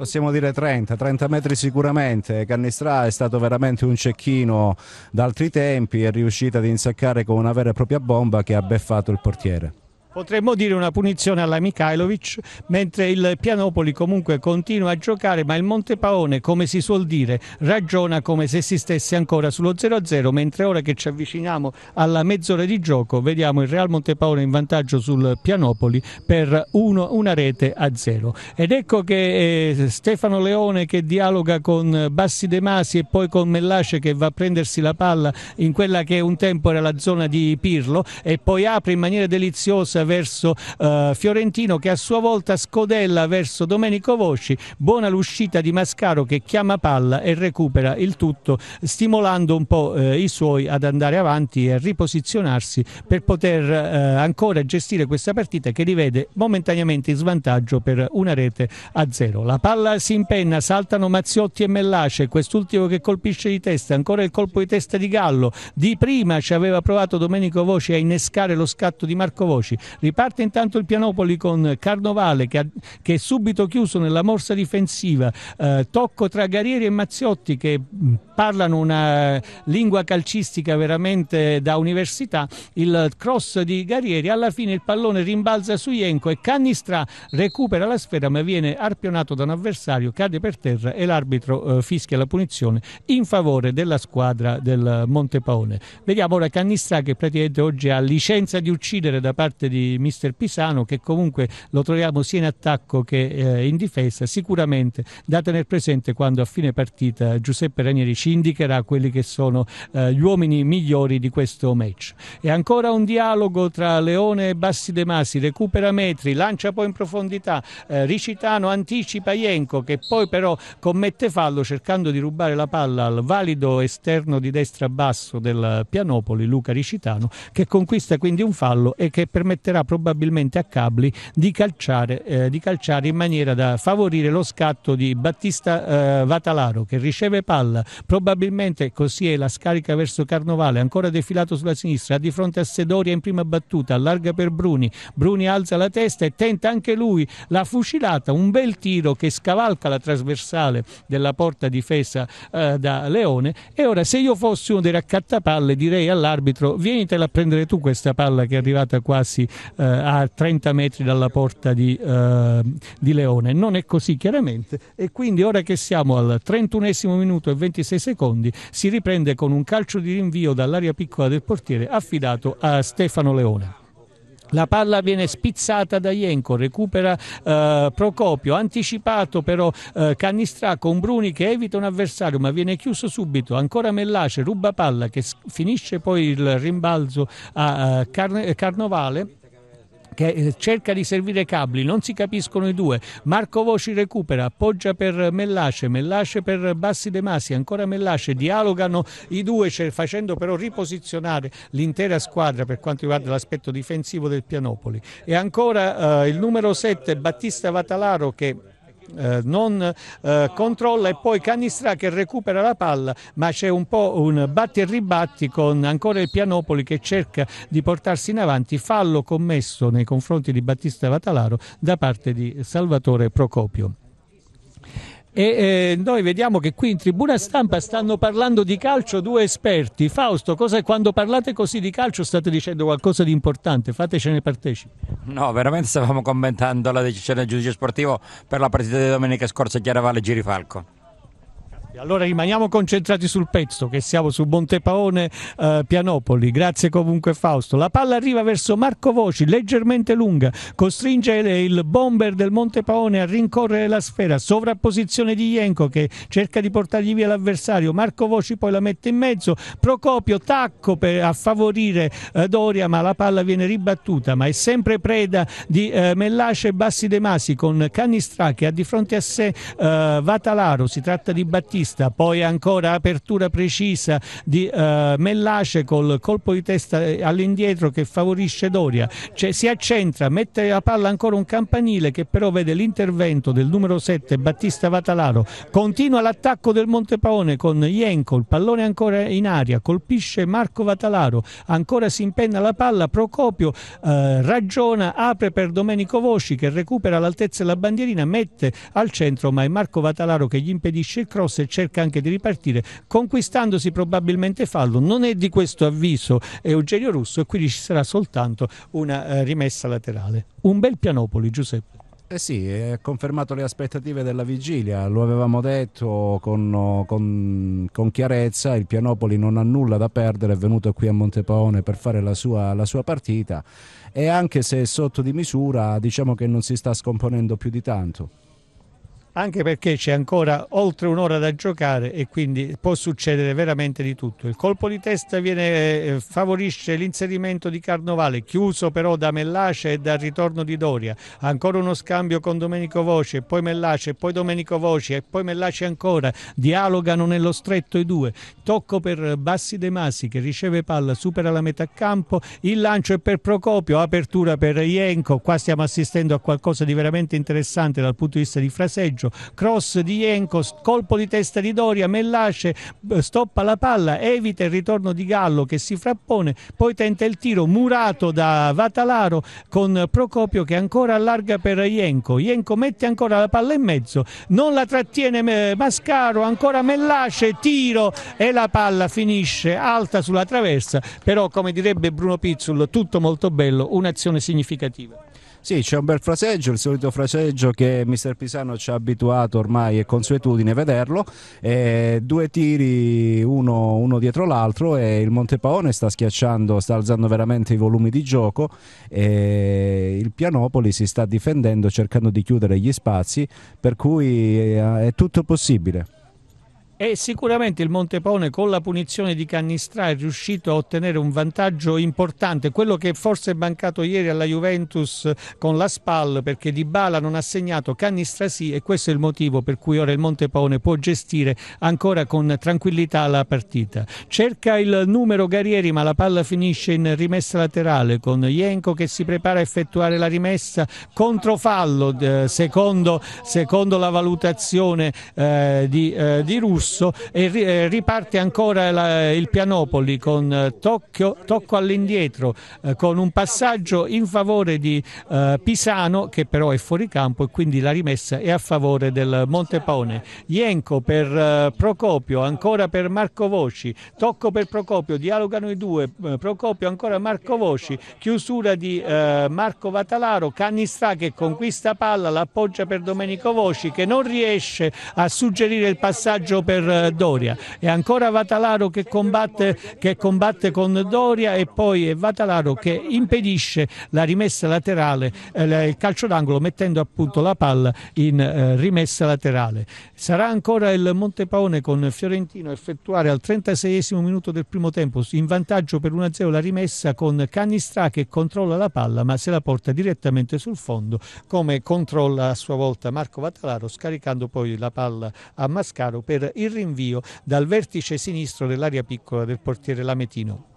Possiamo dire 30, 30 metri sicuramente. Cannistrà è stato veramente un cecchino da altri tempi, è riuscita ad insaccare con una vera e propria bomba che ha beffato il portiere. Potremmo dire una punizione alla Mikhailovic, mentre il Pianopoli comunque continua a giocare, ma il Montepaone, come si suol dire, ragiona come se si stesse ancora sullo 0-0, mentre ora che ci avviciniamo alla mezz'ora di gioco vediamo il Real Montepaone in vantaggio sul Pianopoli per uno, una rete a 0. Ed ecco che eh, Stefano Leone che dialoga con Bassi De Masi e poi con Mellace che va a prendersi la palla in quella che un tempo era la zona di Pirlo e poi apre in maniera deliziosa Spezia verso eh, Fiorentino che a sua volta scodella verso Domenico Voci, buona l'uscita di Mascaro che chiama palla e recupera il tutto stimolando un po' eh, i suoi ad andare avanti e a riposizionarsi per poter eh, ancora gestire questa partita che rivede momentaneamente in svantaggio per una rete a zero. La palla si impenna, saltano Mazziotti e Mellace, quest'ultimo che colpisce di testa, ancora il colpo di testa di Gallo, di prima ci aveva provato Domenico Voci a innescare lo scatto di Marco Voci, Riparte intanto il Pianopoli con Carnovale che, ha, che è subito chiuso nella morsa difensiva. Eh, tocco tra Garieri e Mazziotti che mm, parlano una eh, lingua calcistica veramente da università. Il cross di Garieri, alla fine il pallone rimbalza su Ienco e Cannistra recupera la sfera ma viene arpionato da un avversario, cade per terra e l'arbitro eh, fischia la punizione in favore della squadra del Montepaone. Vediamo ora Cannistra che praticamente oggi ha licenza di uccidere da parte di di mister Pisano che comunque lo troviamo sia in attacco che eh, in difesa sicuramente da tenere presente quando a fine partita Giuseppe Ranieri ci indicherà quelli che sono eh, gli uomini migliori di questo match e ancora un dialogo tra Leone e Bassi De Masi recupera metri lancia poi in profondità eh, Ricitano anticipa Ienco che poi però commette fallo cercando di rubare la palla al valido esterno di destra basso del Pianopoli Luca Ricitano che conquista quindi un fallo e che permetterà permetterà probabilmente a Cabli di calciare, eh, di calciare, in maniera da favorire lo scatto di Battista eh, Vatalaro che riceve palla, probabilmente così è la scarica verso Carnovale, ancora defilato sulla sinistra, di fronte a Sedoria in prima battuta, allarga per Bruni, Bruni alza la testa e tenta anche lui la fucilata, un bel tiro che scavalca la trasversale della porta difesa eh, da Leone e ora se io fossi uno dei raccattapalle direi all'arbitro vienitela a prendere tu questa palla che è arrivata quasi eh, a 30 metri dalla porta di, eh, di, Leone. Non è così chiaramente e quindi ora che siamo al 31 minuto e 26 secondi si riprende con un calcio di rinvio dall'area piccola del portiere affidato a Stefano Leone. La palla viene spizzata da Jenko, recupera eh, Procopio, anticipato però eh, Canistrà con Bruni che evita un avversario ma viene chiuso subito, ancora Mellace, ruba palla che finisce poi il rimbalzo a, eh, a Carnovale che eh, cerca di servire Cabli, non si capiscono i due, Marco Voci recupera, appoggia per Mellace, Mellace per Bassi De Masi, ancora Mellace, dialogano i due facendo però riposizionare l'intera squadra per quanto riguarda l'aspetto difensivo del Pianopoli e ancora eh, il numero 7 Battista Vatalaro che eh, non eh, controlla e poi Canistra che recupera la palla ma c'è un po' un batti e ribatti con ancora il Pianopoli che cerca di portarsi in avanti fallo commesso nei confronti di Battista Vatalaro da parte di Salvatore Procopio e eh, noi vediamo che qui in tribuna stampa stanno parlando di calcio due esperti. Fausto, quando parlate così di calcio state dicendo qualcosa di importante, fatecene partecipi. No, veramente stavamo commentando la decisione del giudice sportivo per la partita di domenica scorsa Chiaravalle Girifalco. Allora rimaniamo concentrati sul pezzo che siamo su Montepaone eh, Pianopoli. Grazie comunque Fausto. La palla arriva verso Marco Voci, leggermente lunga, costringe il bomber del Montepaone a rincorrere la sfera, sovrapposizione di Ienco che cerca di portargli via l'avversario. Marco Voci poi la mette in mezzo, Procopio tacco per, a favorire eh, Doria, ma la palla viene ribattuta, ma è sempre preda di eh, Mellace e Bassi De Masi con Canistra che ha di fronte a sé eh, Vatalaro, si tratta di Battista testa, poi ancora apertura precisa di eh, Mellace col colpo di testa eh, all'indietro che favorisce Doria, cioè, si accentra, mette la palla ancora un campanile che però vede l'intervento del numero 7 Battista Vatalaro, continua l'attacco del Montepaone con Ienco, il pallone ancora in aria, colpisce Marco Vatalaro, ancora si impenna la palla, Procopio eh, ragiona, apre per Domenico Voci che recupera l'altezza della bandierina, mette al centro ma è Marco Vatalaro che gli impedisce il cross e c'è cerca anche di ripartire, conquistandosi probabilmente fallo. Non è di questo avviso Eugenio Russo e quindi ci sarà soltanto una eh, rimessa laterale. Un bel Pianopoli, Giuseppe. Eh sì, ha confermato le aspettative della vigilia, lo avevamo detto con, con, con, chiarezza, il Pianopoli non ha nulla da perdere, è venuto qui a Montepaone per fare la sua, la sua partita e anche se è sotto di misura diciamo che non si sta scomponendo più di tanto anche perché c'è ancora oltre un'ora da giocare e quindi può succedere veramente di tutto. Il colpo di testa viene, eh, favorisce l'inserimento di Carnovale, chiuso però da Mellace e dal ritorno di Doria. Ancora uno scambio con Domenico Voce, poi Mellace, poi Domenico Voce e poi Mellace ancora. Dialogano nello stretto i due. Tocco per Bassi De Masi che riceve palla, supera la metà campo. Il lancio è per Procopio, apertura per Ienco. Qua stiamo assistendo a qualcosa di veramente interessante dal punto di vista di fraseggio destro, cross di Enco, colpo di testa di Doria, Mellace stoppa la palla, evita il ritorno di Gallo che si frappone, poi tenta il tiro murato da Vatalaro con Procopio che ancora allarga per Ienco, Ienco mette ancora la palla in mezzo, non la trattiene eh, Mascaro, ancora Mellace tiro e la palla finisce alta sulla traversa, però come direbbe Bruno Pizzul tutto molto bello, un'azione significativa. Sì, c'è un bel fraseggio, il solito fraseggio che mister Pisano ci ha abituato ormai, è consuetudine vederlo. Eh, due tiri, uno, uno dietro l'altro e il Montepaone sta schiacciando, sta alzando veramente i volumi di gioco. E il Pianopoli si sta difendendo cercando di chiudere gli spazi, per cui eh, è tutto possibile. E sicuramente il Montepone con la punizione di Cannistrà è riuscito a ottenere un vantaggio importante, quello che forse è mancato ieri alla Juventus con la SPAL perché Di Bala non ha segnato Cannistrà sì e questo è il motivo per cui ora il Montepone può gestire ancora con tranquillità la partita. Cerca il numero Garieri ma la palla finisce in rimessa laterale con Jenko che si prepara a effettuare la rimessa controfallo eh, secondo, secondo la valutazione eh, di, eh, di Russo rosso e eh, riparte ancora il Pianopoli con eh, tocchio, tocco all'indietro eh, con un passaggio in favore di Pisano che però è fuori campo e quindi la rimessa è a favore del Montepone. Ienco per Procopio, ancora per Marco Voci, tocco per Procopio, dialogano i due, Procopio ancora Marco Voci, chiusura di Marco Vatalaro, Cannistrà che conquista palla, l'appoggia per Domenico Voci che non riesce a suggerire il passaggio per per eh, Doria e ancora Vatalaro che combatte, che combatte con Doria e poi è Vatalaro che impedisce la rimessa laterale, eh, il calcio d'angolo mettendo appunto la palla in eh, rimessa laterale. Sarà ancora il Montepaone con Fiorentino a effettuare al 36 minuto del primo tempo in vantaggio per 1-0 la rimessa con Canistra che controlla la palla ma se la porta direttamente sul fondo come controlla a sua volta Marco Vatalaro scaricando poi la palla a Mascaro per il il rinvio dal vertice sinistro dell'area piccola del portiere Lametino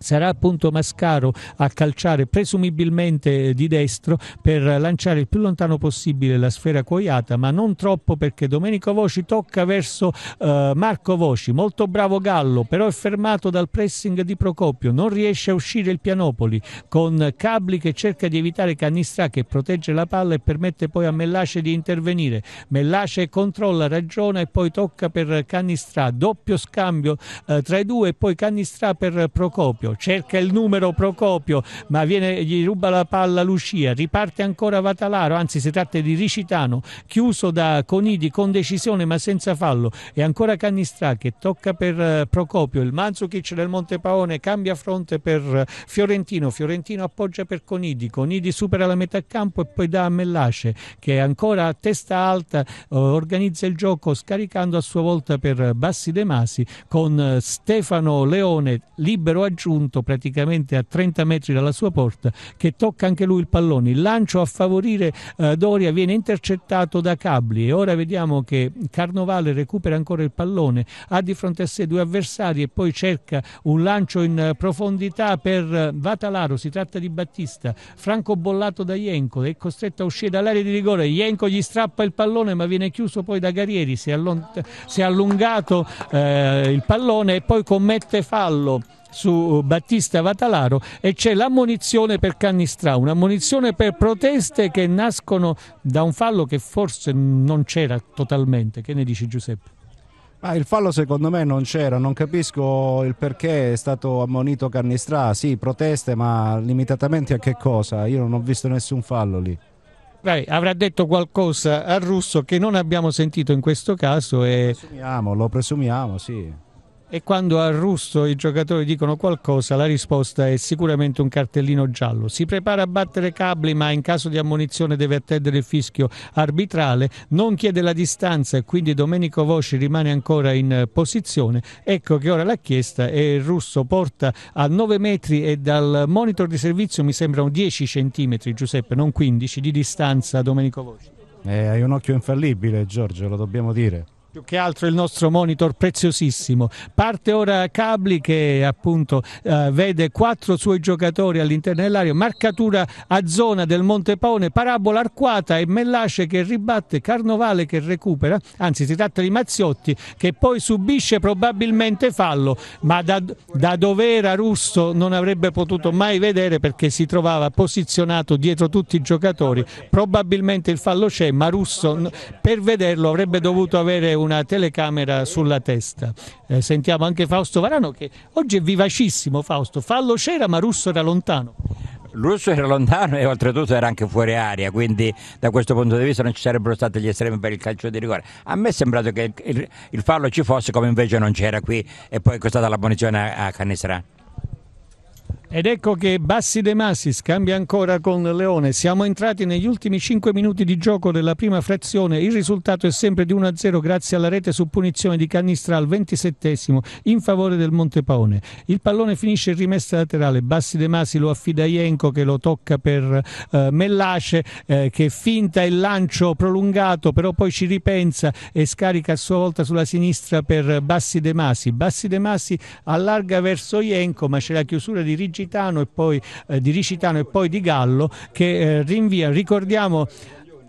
sarà appunto Mascaro a calciare presumibilmente di destro per lanciare il più lontano possibile la sfera coiata ma non troppo perché Domenico Voci tocca verso eh, Marco Voci molto bravo Gallo però è fermato dal pressing di Procopio non riesce a uscire il Pianopoli con Cabli che cerca di evitare Canistra che protegge la palla e permette poi a Mellace di intervenire Mellace controlla, ragiona e poi tocca per Canistra doppio scambio eh, tra i due e poi Canistra per Procopio Procopio, cerca il numero Procopio, ma viene, gli ruba la palla Lucia, riparte ancora Vatalaro, anzi si tratta di Ricitano, chiuso da Conidi con decisione ma senza fallo e ancora Canistrà che tocca per eh, Procopio, il Manzukic del Monte Paone cambia fronte per eh, Fiorentino, Fiorentino appoggia per Conidi, Conidi supera la metà campo e poi dà a Mellace che ancora a testa alta eh, organizza il gioco scaricando a sua volta per Bassi De Masi con Stefano Leone libero aggiunto giunto praticamente a 30 metri dalla sua porta che tocca anche lui il pallone. Il lancio a favorire eh, Doria viene intercettato da Cabli e ora vediamo che Carnovale recupera ancora il pallone, ha di fronte a sé due avversari e poi cerca un lancio in eh, profondità per eh, Vatalaro, si tratta di Battista, Franco bollato da Ienco, è costretto a uscire dall'area di rigore, Ienco gli strappa il pallone ma viene chiuso poi da Garieri, si è, allungato eh, il pallone e poi commette fallo su Battista Vatalaro e c'è l'ammonizione per Cannistrà, un'ammonizione per proteste che nascono da un fallo che forse non c'era totalmente. Che ne dici Giuseppe? Ah, il fallo secondo me non c'era, non capisco il perché è stato ammonito Cannistrà, sì proteste ma limitatamente a che cosa? Io non ho visto nessun fallo lì. Vai, avrà detto qualcosa al russo che non abbiamo sentito in questo caso. E... Lo presumiamo, lo presumiamo, sì e quando al russo i giocatori dicono qualcosa la risposta è sicuramente un cartellino giallo. Si prepara a battere Cabli ma in caso di ammonizione deve attendere il fischio arbitrale, non chiede la distanza e quindi Domenico Voci rimane ancora in posizione. Ecco che ora l'ha chiesta e il russo porta a 9 metri e dal monitor di servizio mi sembrano 10 centimetri Giuseppe, non 15 di distanza Domenico Voci. Eh, hai un occhio infallibile Giorgio, lo dobbiamo dire. Più che altro il nostro monitor preziosissimo. Parte ora Cabli che appunto eh, vede quattro suoi giocatori all'interno dell'area, marcatura a zona del Montepone, parabola arcuata e Mellace che ribatte, Carnovale che recupera, anzi si tratta di Mazziotti che poi subisce probabilmente fallo, ma da, da dove era Russo non avrebbe potuto mai vedere perché si trovava posizionato dietro tutti i giocatori. Probabilmente il fallo c'è, ma Russo per vederlo avrebbe dovuto avere una telecamera sulla testa. Eh, sentiamo anche Fausto Varano che oggi è vivacissimo Fausto, fallo c'era ma Russo era lontano. Russo era lontano e oltretutto era anche fuori aria, quindi da questo punto di vista non ci sarebbero stati gli estremi per il calcio di rigore. A me è sembrato che il, il fallo ci fosse come invece non c'era qui e poi è stata la punizione a, a Canistra. Ed ecco che Bassi De Massi scambia ancora con Leone. Siamo entrati negli ultimi 5 minuti di gioco della prima frazione. Il risultato è sempre di 1-0 grazie alla rete su punizione di Canistra al 27 in favore del Montepaone. Il pallone finisce in rimessa laterale. Bassi De Massi lo affida a Ienco che lo tocca per eh, Mellace eh, che finta il lancio prolungato però poi ci ripensa e scarica a sua volta sulla sinistra per Bassi De Massi. Bassi De Massi allarga verso Ienco ma c'è la chiusura di Rigi Ricitano e poi, eh, di Ricitano e poi di Gallo che eh, rinvia, ricordiamo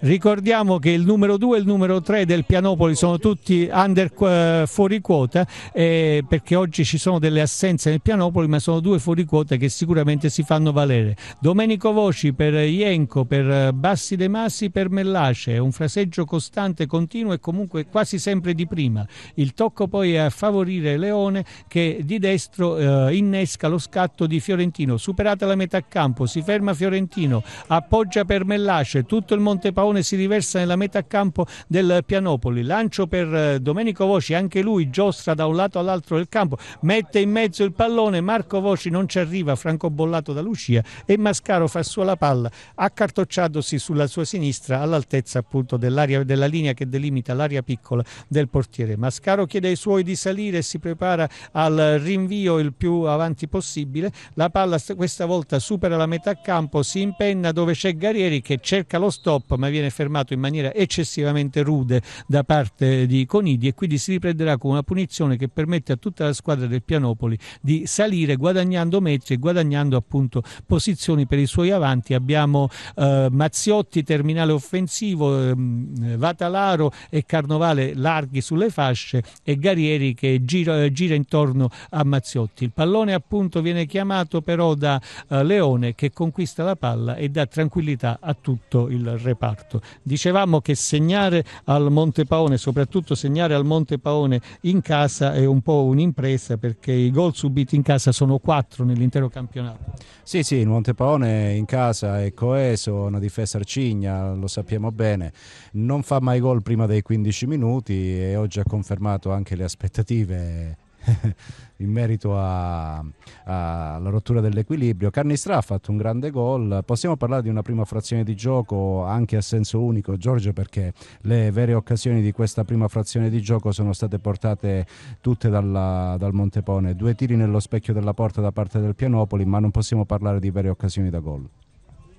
Ricordiamo che il numero 2 e il numero 3 del Pianopoli sono tutti under, eh, fuori quota eh, perché oggi ci sono delle assenze nel Pianopoli ma sono due fuori quota che sicuramente si fanno valere. Domenico Voci per Ienco, per eh, Bassi De Massi, per Mellace, un fraseggio costante, continuo e comunque quasi sempre di prima. Il tocco poi è a favorire Leone che di destro eh, innesca lo scatto di Fiorentino, superata la metà campo, si ferma Fiorentino, appoggia per Mellace, tutto il Monte Paolo pallone si riversa nella metà campo del Pianopoli. Lancio per eh, Domenico Voci, anche lui giostra da un lato all'altro del campo, mette in mezzo il pallone, Marco Voci non ci arriva, Franco bollato da Lucia e Mascaro fa sua la palla, accartocciandosi sulla sua sinistra all'altezza appunto della linea che delimita l'area piccola del portiere. Mascaro chiede ai suoi di salire e si prepara al rinvio il più avanti possibile. La palla questa volta supera la metà campo, si impenna dove c'è Garieri che cerca lo stop ma viene viene fermato in maniera eccessivamente rude da parte di Conidi e quindi si riprenderà con una punizione che permette a tutta la squadra del Pianopoli di salire guadagnando metri e guadagnando appunto posizioni per i suoi avanti. Abbiamo eh, Mazziotti, terminale offensivo, eh, Vatalaro e Carnovale larghi sulle fasce e Garieri che gira, gira, intorno a Mazziotti. Il pallone appunto viene chiamato però da eh, Leone che conquista la palla e dà tranquillità a tutto il reparto fatto. Dicevamo che segnare al Monte Paone, soprattutto segnare al Monte Paone in casa è un po' un'impresa perché i gol subiti in casa sono quattro nell'intero campionato. Sì, sì, il Monte Paone in casa è coeso, una difesa arcigna, lo sappiamo bene, non fa mai gol prima dei 15 minuti e oggi ha confermato anche le aspettative in merito alla rottura dell'equilibrio. Carnistra ha fatto un grande gol, possiamo parlare di una prima frazione di gioco anche a senso unico, Giorgio, perché le vere occasioni di questa prima frazione di gioco sono state portate tutte dalla, dal Montepone, due tiri nello specchio della porta da parte del Pianopoli, ma non possiamo parlare di vere occasioni da gol.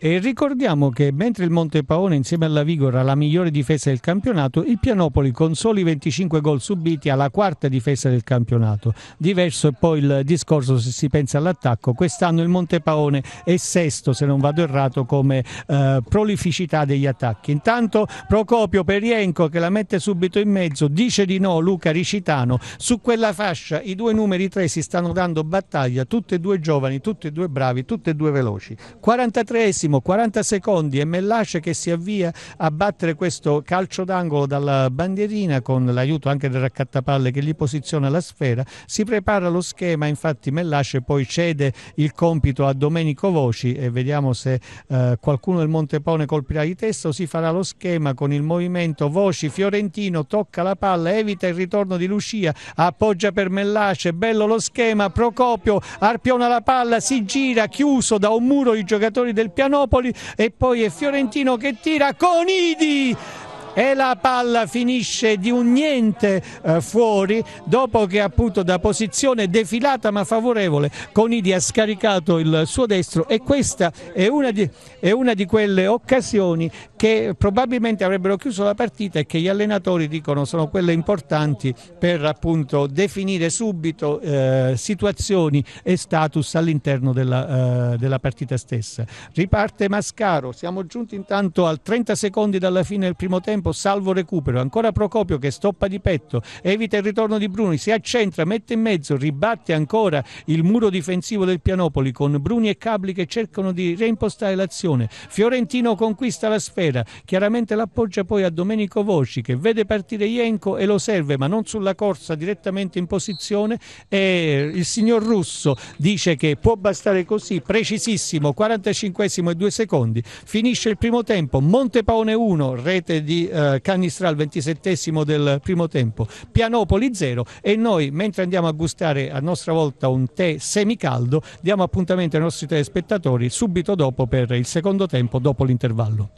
E ricordiamo che mentre il Monte Paone insieme alla Vigora ha la migliore difesa del campionato, il Pianopoli con soli 25 gol subiti ha la quarta difesa del campionato. Diverso è poi il discorso se si pensa all'attacco. Quest'anno il Monte Paone è sesto, se non vado errato, come eh, prolificità degli attacchi. Intanto Procopio Perienco che la mette subito in mezzo, dice di no Luca Ricitano. Su quella fascia i due numeri 3 si stanno dando battaglia, tutti e due giovani, tutti e due bravi, tutti e due veloci. 43esimo Massimo 40 secondi e Mellace che si avvia a battere questo calcio d'angolo dalla bandierina con l'aiuto anche del raccattapalle che gli posiziona la sfera si prepara lo schema infatti Mellace poi cede il compito a Domenico Voci e vediamo se eh, qualcuno del Montepone colpirà di testa o si farà lo schema con il movimento Voci Fiorentino tocca la palla evita il ritorno di Lucia appoggia per Mellace bello lo schema Procopio arpiona la palla si gira chiuso da un muro i giocatori del piano Napoli e poi è Fiorentino che tira con Idi e la palla finisce di un niente eh, fuori dopo che appunto da posizione defilata ma favorevole Conidi ha scaricato il suo destro e questa è una di, è una di quelle occasioni che probabilmente avrebbero chiuso la partita e che gli allenatori dicono sono quelle importanti per appunto definire subito eh, situazioni e status all'interno della, eh, della partita stessa. Riparte Mascaro, siamo giunti intanto al 30 secondi dalla fine del primo tempo tempo salvo recupero, ancora Procopio che stoppa di petto, evita il ritorno di Bruni, si accentra, mette in mezzo, ribatte ancora il muro difensivo del Pianopoli con Bruni e Cabli che cercano di reimpostare l'azione. Fiorentino conquista la sfera, chiaramente l'appoggia poi a Domenico Voci che vede partire Ienco e lo serve ma non sulla corsa direttamente in posizione e il signor Russo dice che può bastare così, precisissimo, 45 e 2 secondi. Finisce il primo tempo, Montepaone 1, rete di eh, canistrà al ventisettesimo del primo tempo, Pianopoli 0 e noi mentre andiamo a gustare a nostra volta un tè semicaldo diamo appuntamento ai nostri telespettatori subito dopo per il secondo tempo dopo l'intervallo.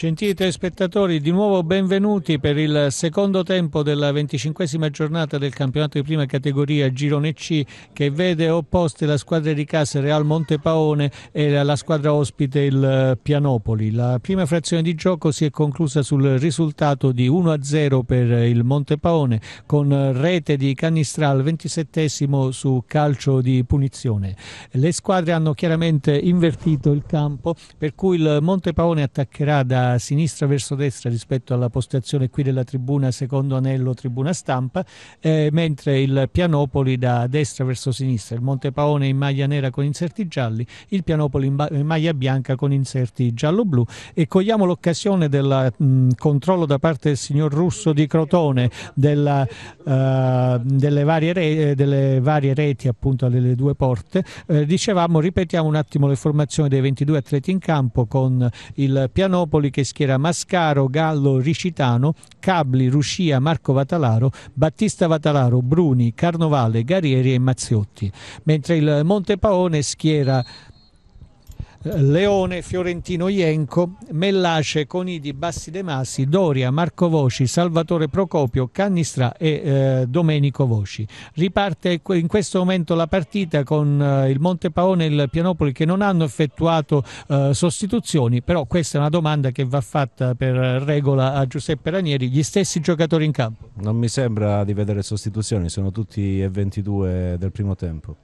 Gentili telespettatori, di nuovo benvenuti per il secondo tempo della venticinquesima giornata del campionato di prima categoria Girone C che vede opposte la squadra di casa Real Montepaone e la squadra ospite il eh, Pianopoli. La prima frazione di gioco si è conclusa sul risultato di 1-0 per il Montepaone con eh, rete di Canistra al ventisettesimo su calcio di punizione. Le squadre hanno chiaramente invertito il campo per cui il Montepaone attaccherà da sinistra verso destra rispetto alla postazione qui della tribuna secondo anello tribuna stampa, eh, mentre il Pianopoli da destra verso sinistra, il Monte Paone in maglia nera con inserti gialli, il Pianopoli in, in maglia bianca con inserti giallo-blu e cogliamo l'occasione del mh, controllo da parte del signor Russo di Crotone della, uh, delle, varie re, eh, delle, varie reti appunto alle due porte. Eh, dicevamo, ripetiamo un attimo le formazioni dei 22 atleti in campo con il Pianopoli che che schiera Mascaro, Gallo, Ricitano, Cabli, Ruscia, Marco Vatalaro, Battista Vatalaro, Bruni, Carnovale, Garieri e Mazziotti, mentre il Monte Paone schiera Leone, Fiorentino Ienco, Mellace, Conidi, Bassi De Massi, Doria, Marco Voci, Salvatore Procopio, Cannistra e eh, Domenico Voci. Riparte in questo momento la partita con eh, il Paone e il Pianopoli che non hanno effettuato eh, sostituzioni, però questa è una domanda che va fatta per regola a Giuseppe Ranieri, gli stessi giocatori in campo. Non mi sembra di vedere sostituzioni, sono tutti e 22 del primo tempo.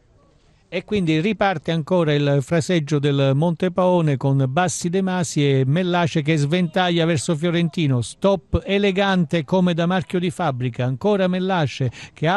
E quindi riparte ancora il fraseggio del Monte Paone con Bassi De Masi e Mellace che sventaglia verso Fiorentino. Stop elegante come da marchio di fabbrica. Ancora Mellace che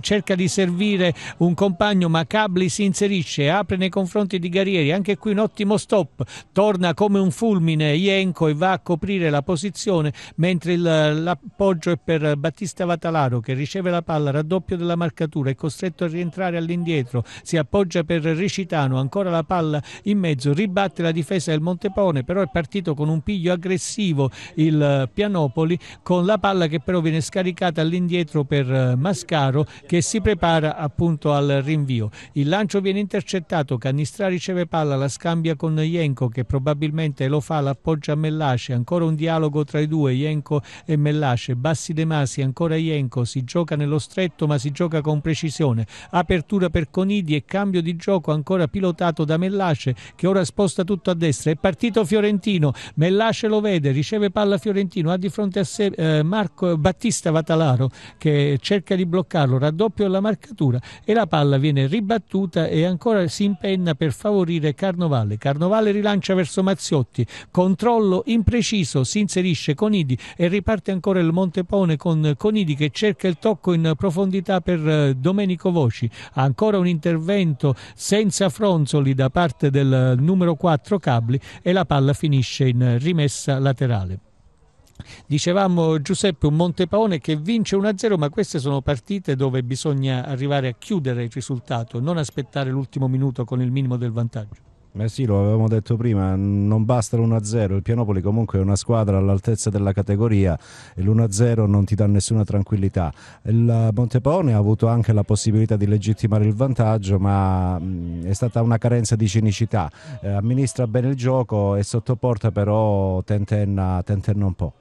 cerca di servire un compagno ma Cabli si inserisce, e apre nei confronti di Garieri. Anche qui un ottimo stop. Torna come un fulmine Ienco e va a coprire la posizione mentre l'appoggio è per Battista Vatalaro che riceve la palla raddoppio della marcatura è costretto a rientrare all'indietro. Si appoggia per Recitano, ancora la palla in mezzo, ribatte la difesa del Montepone, però è partito con un piglio aggressivo il eh, Pianopoli con la palla che però viene scaricata all'indietro per eh, Mascaro che si prepara appunto al rinvio. Il lancio viene intercettato, Canistra riceve palla, la scambia con Jenko che probabilmente lo fa, l'appoggia a Mellace, ancora un dialogo tra i due, Jenko e Mellace, Bassi De Masi, ancora Jenko, si gioca nello stretto ma si gioca con precisione, apertura per Conidi e cambio di gioco ancora pilotato da Mellace che ora sposta tutto a destra, è partito Fiorentino, Mellace lo vede, riceve palla Fiorentino, ha di fronte a sé eh, Marco Battista Vatalaro che cerca di bloccarlo, raddoppio la marcatura e la palla viene ribattuta e ancora si impenna per favorire Carnovale. Carnovale rilancia verso Mazziotti, controllo impreciso, si inserisce Conidi e riparte ancora il Montepone con Conidi che cerca il tocco in profondità per eh, Domenico Voci. Ancora un intervento spavento senza fronzoli da parte del eh, numero 4 Cabli e la palla finisce in eh, rimessa laterale. Dicevamo Giuseppe un Montepaone che vince 1-0, ma queste sono partite dove bisogna arrivare a chiudere il risultato, non aspettare l'ultimo minuto con il minimo del vantaggio. Eh sì, lo avevamo detto prima, non basta l'1-0, il Pianopoli comunque è una squadra all'altezza della categoria e l'1-0 non ti dà nessuna tranquillità. Il Montepone ha avuto anche la possibilità di legittimare il vantaggio, ma mm, è stata una carenza di cinicità. Eh, amministra bene il gioco e sottoporta però tentenna, tentenna un po'.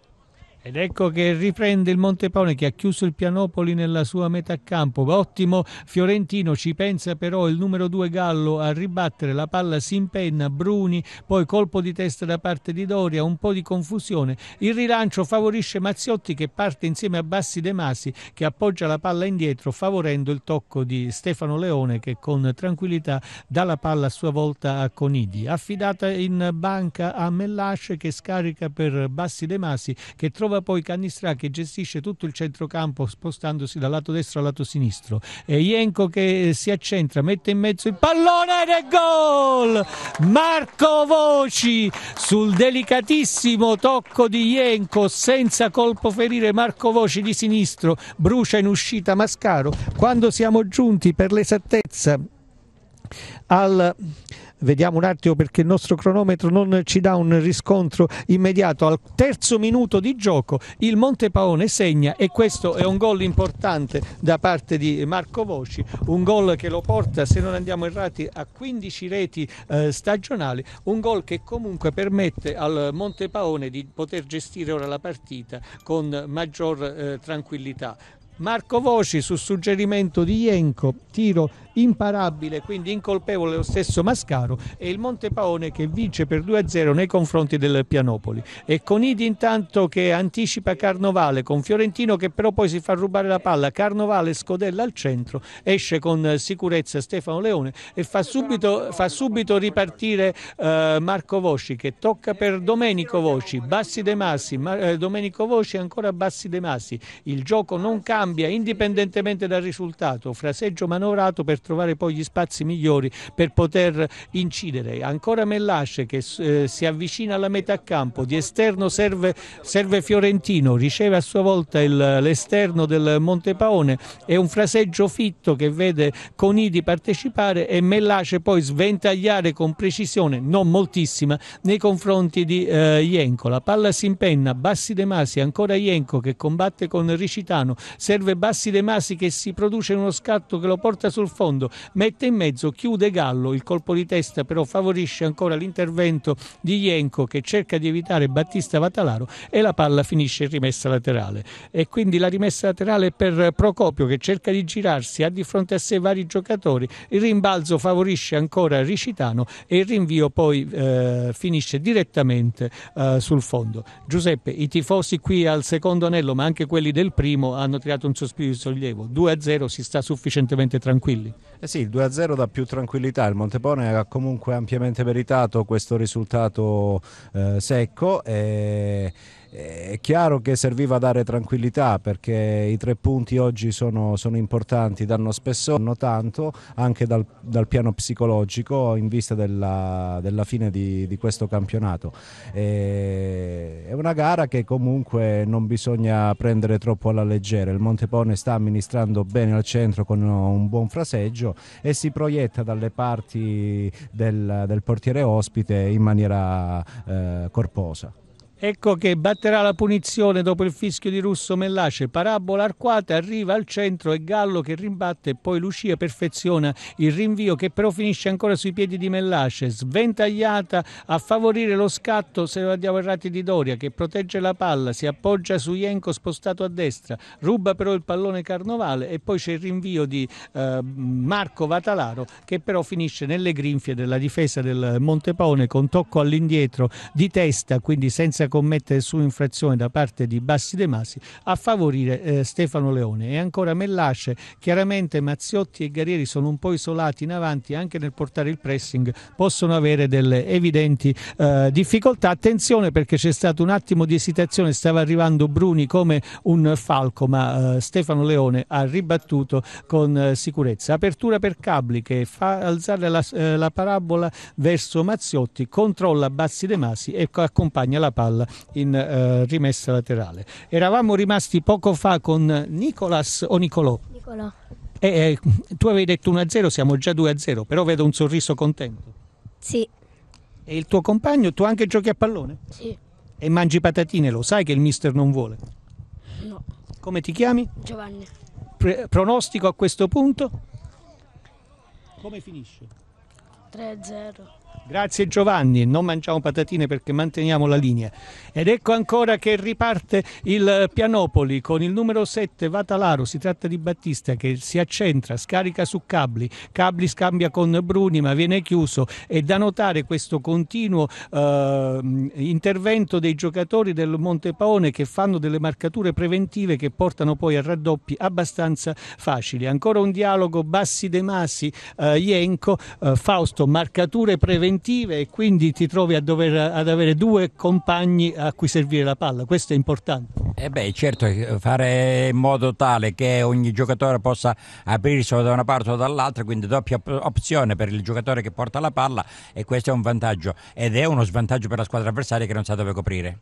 Ed ecco che riprende il Montepone che ha chiuso il Pianopoli nella sua metà campo. Ottimo Fiorentino, ci pensa però il numero 2 Gallo a ribattere, la palla si impenna, Bruni, poi colpo di testa da parte di Doria, un po' di confusione. Il rilancio favorisce Mazziotti che parte insieme a Bassi De Masi che appoggia la palla indietro favorendo il tocco di Stefano Leone che con tranquillità dà la palla a sua volta a Conidi. Affidata in banca a Mellasce che scarica per Bassi De Masi che trova giocava poi Canistra che gestisce tutto il centrocampo spostandosi dal lato destro al lato sinistro e Ienco che eh, si accentra mette in mezzo il pallone ed è gol Marco Voci sul delicatissimo tocco di Ienco senza colpo ferire Marco Voci di sinistro brucia in uscita Mascaro quando siamo giunti per l'esattezza al Vediamo un attimo perché il nostro cronometro non ci dà un riscontro immediato. Al terzo minuto di gioco il Montepaone segna e questo è un gol importante da parte di Marco Voci, un gol che lo porta, se non andiamo errati, a 15 reti eh, stagionali, un gol che comunque permette al Montepaone di poter gestire ora la partita con maggior eh, tranquillità. Marco Voci su suggerimento di Ienco, tiro imparabile, quindi incolpevole lo stesso Mascaro e il Montepaone che vince per 2-0 nei confronti del Pianopoli. E con Idi intanto che anticipa Carnovale con Fiorentino che però poi si fa rubare la palla, Carnovale scodella al centro, esce con sicurezza Stefano Leone e fa subito, fa subito ripartire eh, Marco Vosci che tocca per Domenico Vosci, Bassi De Massi, ma, eh, Domenico Vosci ancora Bassi De Massi. Il gioco non cambia indipendentemente dal risultato, fraseggio manovrato per trovare poi gli spazi migliori per poter incidere. Ancora Mellasce che eh, si avvicina alla metà campo, di esterno serve, serve Fiorentino, riceve a sua volta l'esterno del Montepaone, è un fraseggio fitto che vede Conidi partecipare e Mellace poi sventagliare con precisione, non moltissima, nei confronti di eh, Ienco. La palla si impenna, Bassi De Masi, ancora Ienco che combatte con Ricitano, serve Bassi De Masi che si produce uno scatto che lo porta sul fondo secondo, mette in mezzo, chiude Gallo, il colpo di testa però favorisce ancora l'intervento di Jenko che cerca di evitare Battista Vatalaro e la palla finisce in rimessa laterale. E quindi la rimessa laterale per Procopio che cerca di girarsi, ha di fronte a sé vari giocatori, il rimbalzo favorisce ancora Ricitano e il rinvio poi eh, finisce direttamente eh, sul fondo. Giuseppe, i tifosi qui al secondo anello ma anche quelli del primo hanno tirato un sospiro di sollievo, 2-0 si sta sufficientemente tranquilli. Eh sì, il 2-0 dà più tranquillità, il Montepone ha comunque ampiamente meritato questo risultato eh, secco e eh, eh, è chiaro che serviva a dare tranquillità perché i tre punti oggi sono, sono importanti, danno spessore, danno tanto anche dal, dal, piano psicologico in vista della, della fine di, di, questo campionato. E, eh, è una gara che comunque non bisogna prendere troppo alla leggera, il Montepone sta amministrando bene al centro con un buon fraseggio e si proietta dalle parti del, del portiere ospite in maniera eh, corposa. Ecco che batterà la punizione dopo il fischio di Russo Mellace, parabola arcuata, arriva al centro e Gallo che rimbatte, poi Lucia perfeziona il rinvio che però finisce ancora sui piedi di Mellace, sventagliata a favorire lo scatto se lo andiamo errati di Doria che protegge la palla, si appoggia su Ienco spostato a destra, ruba però il pallone Carnovale e poi c'è il rinvio di eh, Marco Vatalaro che però finisce nelle grinfie della difesa del Montepone con tocco all'indietro di testa, quindi senza commettere su infrazione da parte di Bassi De Masi a favorire eh, Stefano Leone. E ancora Mellace, chiaramente Mazziotti e Garieri sono un po' isolati in avanti anche nel portare il pressing, possono avere delle evidenti eh, difficoltà. Attenzione perché c'è stato un attimo di esitazione, stava arrivando Bruni come un falco, ma eh, Stefano Leone ha ribattuto con eh, sicurezza. Apertura per Cabli che fa alzare la, eh, la parabola verso Mazziotti, controlla Bassi De Masi e accompagna la palla Nadal in eh, rimessa laterale. Eravamo rimasti poco fa con Nicolas o Nicolò? Nicolò. Eh, eh, tu avevi detto 1-0, siamo già 2-0, però vedo un sorriso contento. Sì. E il tuo compagno, tu anche giochi a pallone? Sì. E mangi patatine, lo sai che il mister non vuole? No. Come ti chiami? Giovanni. Pre- pronostico a questo punto? Come finisce? 3-0. Grazie Giovanni, non mangiamo patatine perché manteniamo la linea. Ed ecco ancora che riparte il Pianopoli con il numero 7 Vatalaro, si tratta di Battista che si accentra, scarica su Cabli, Cabli scambia con Bruni ma viene chiuso e da notare questo continuo eh, intervento dei giocatori del Montepaone che fanno delle marcature preventive che portano poi a raddoppi abbastanza facili. Ancora un dialogo Bassi De Masi, eh, Ienco, eh, Fausto, marcature preventive preventive e quindi ti trovi a dover, ad avere due compagni a cui servire la palla, questo è importante. Eh beh, certo, fare in modo tale che ogni giocatore possa aprirsi da una parte o dall'altra, quindi doppia opzione per il giocatore che porta la palla e questo è un vantaggio ed è uno svantaggio per la squadra avversaria che non sa dove coprire.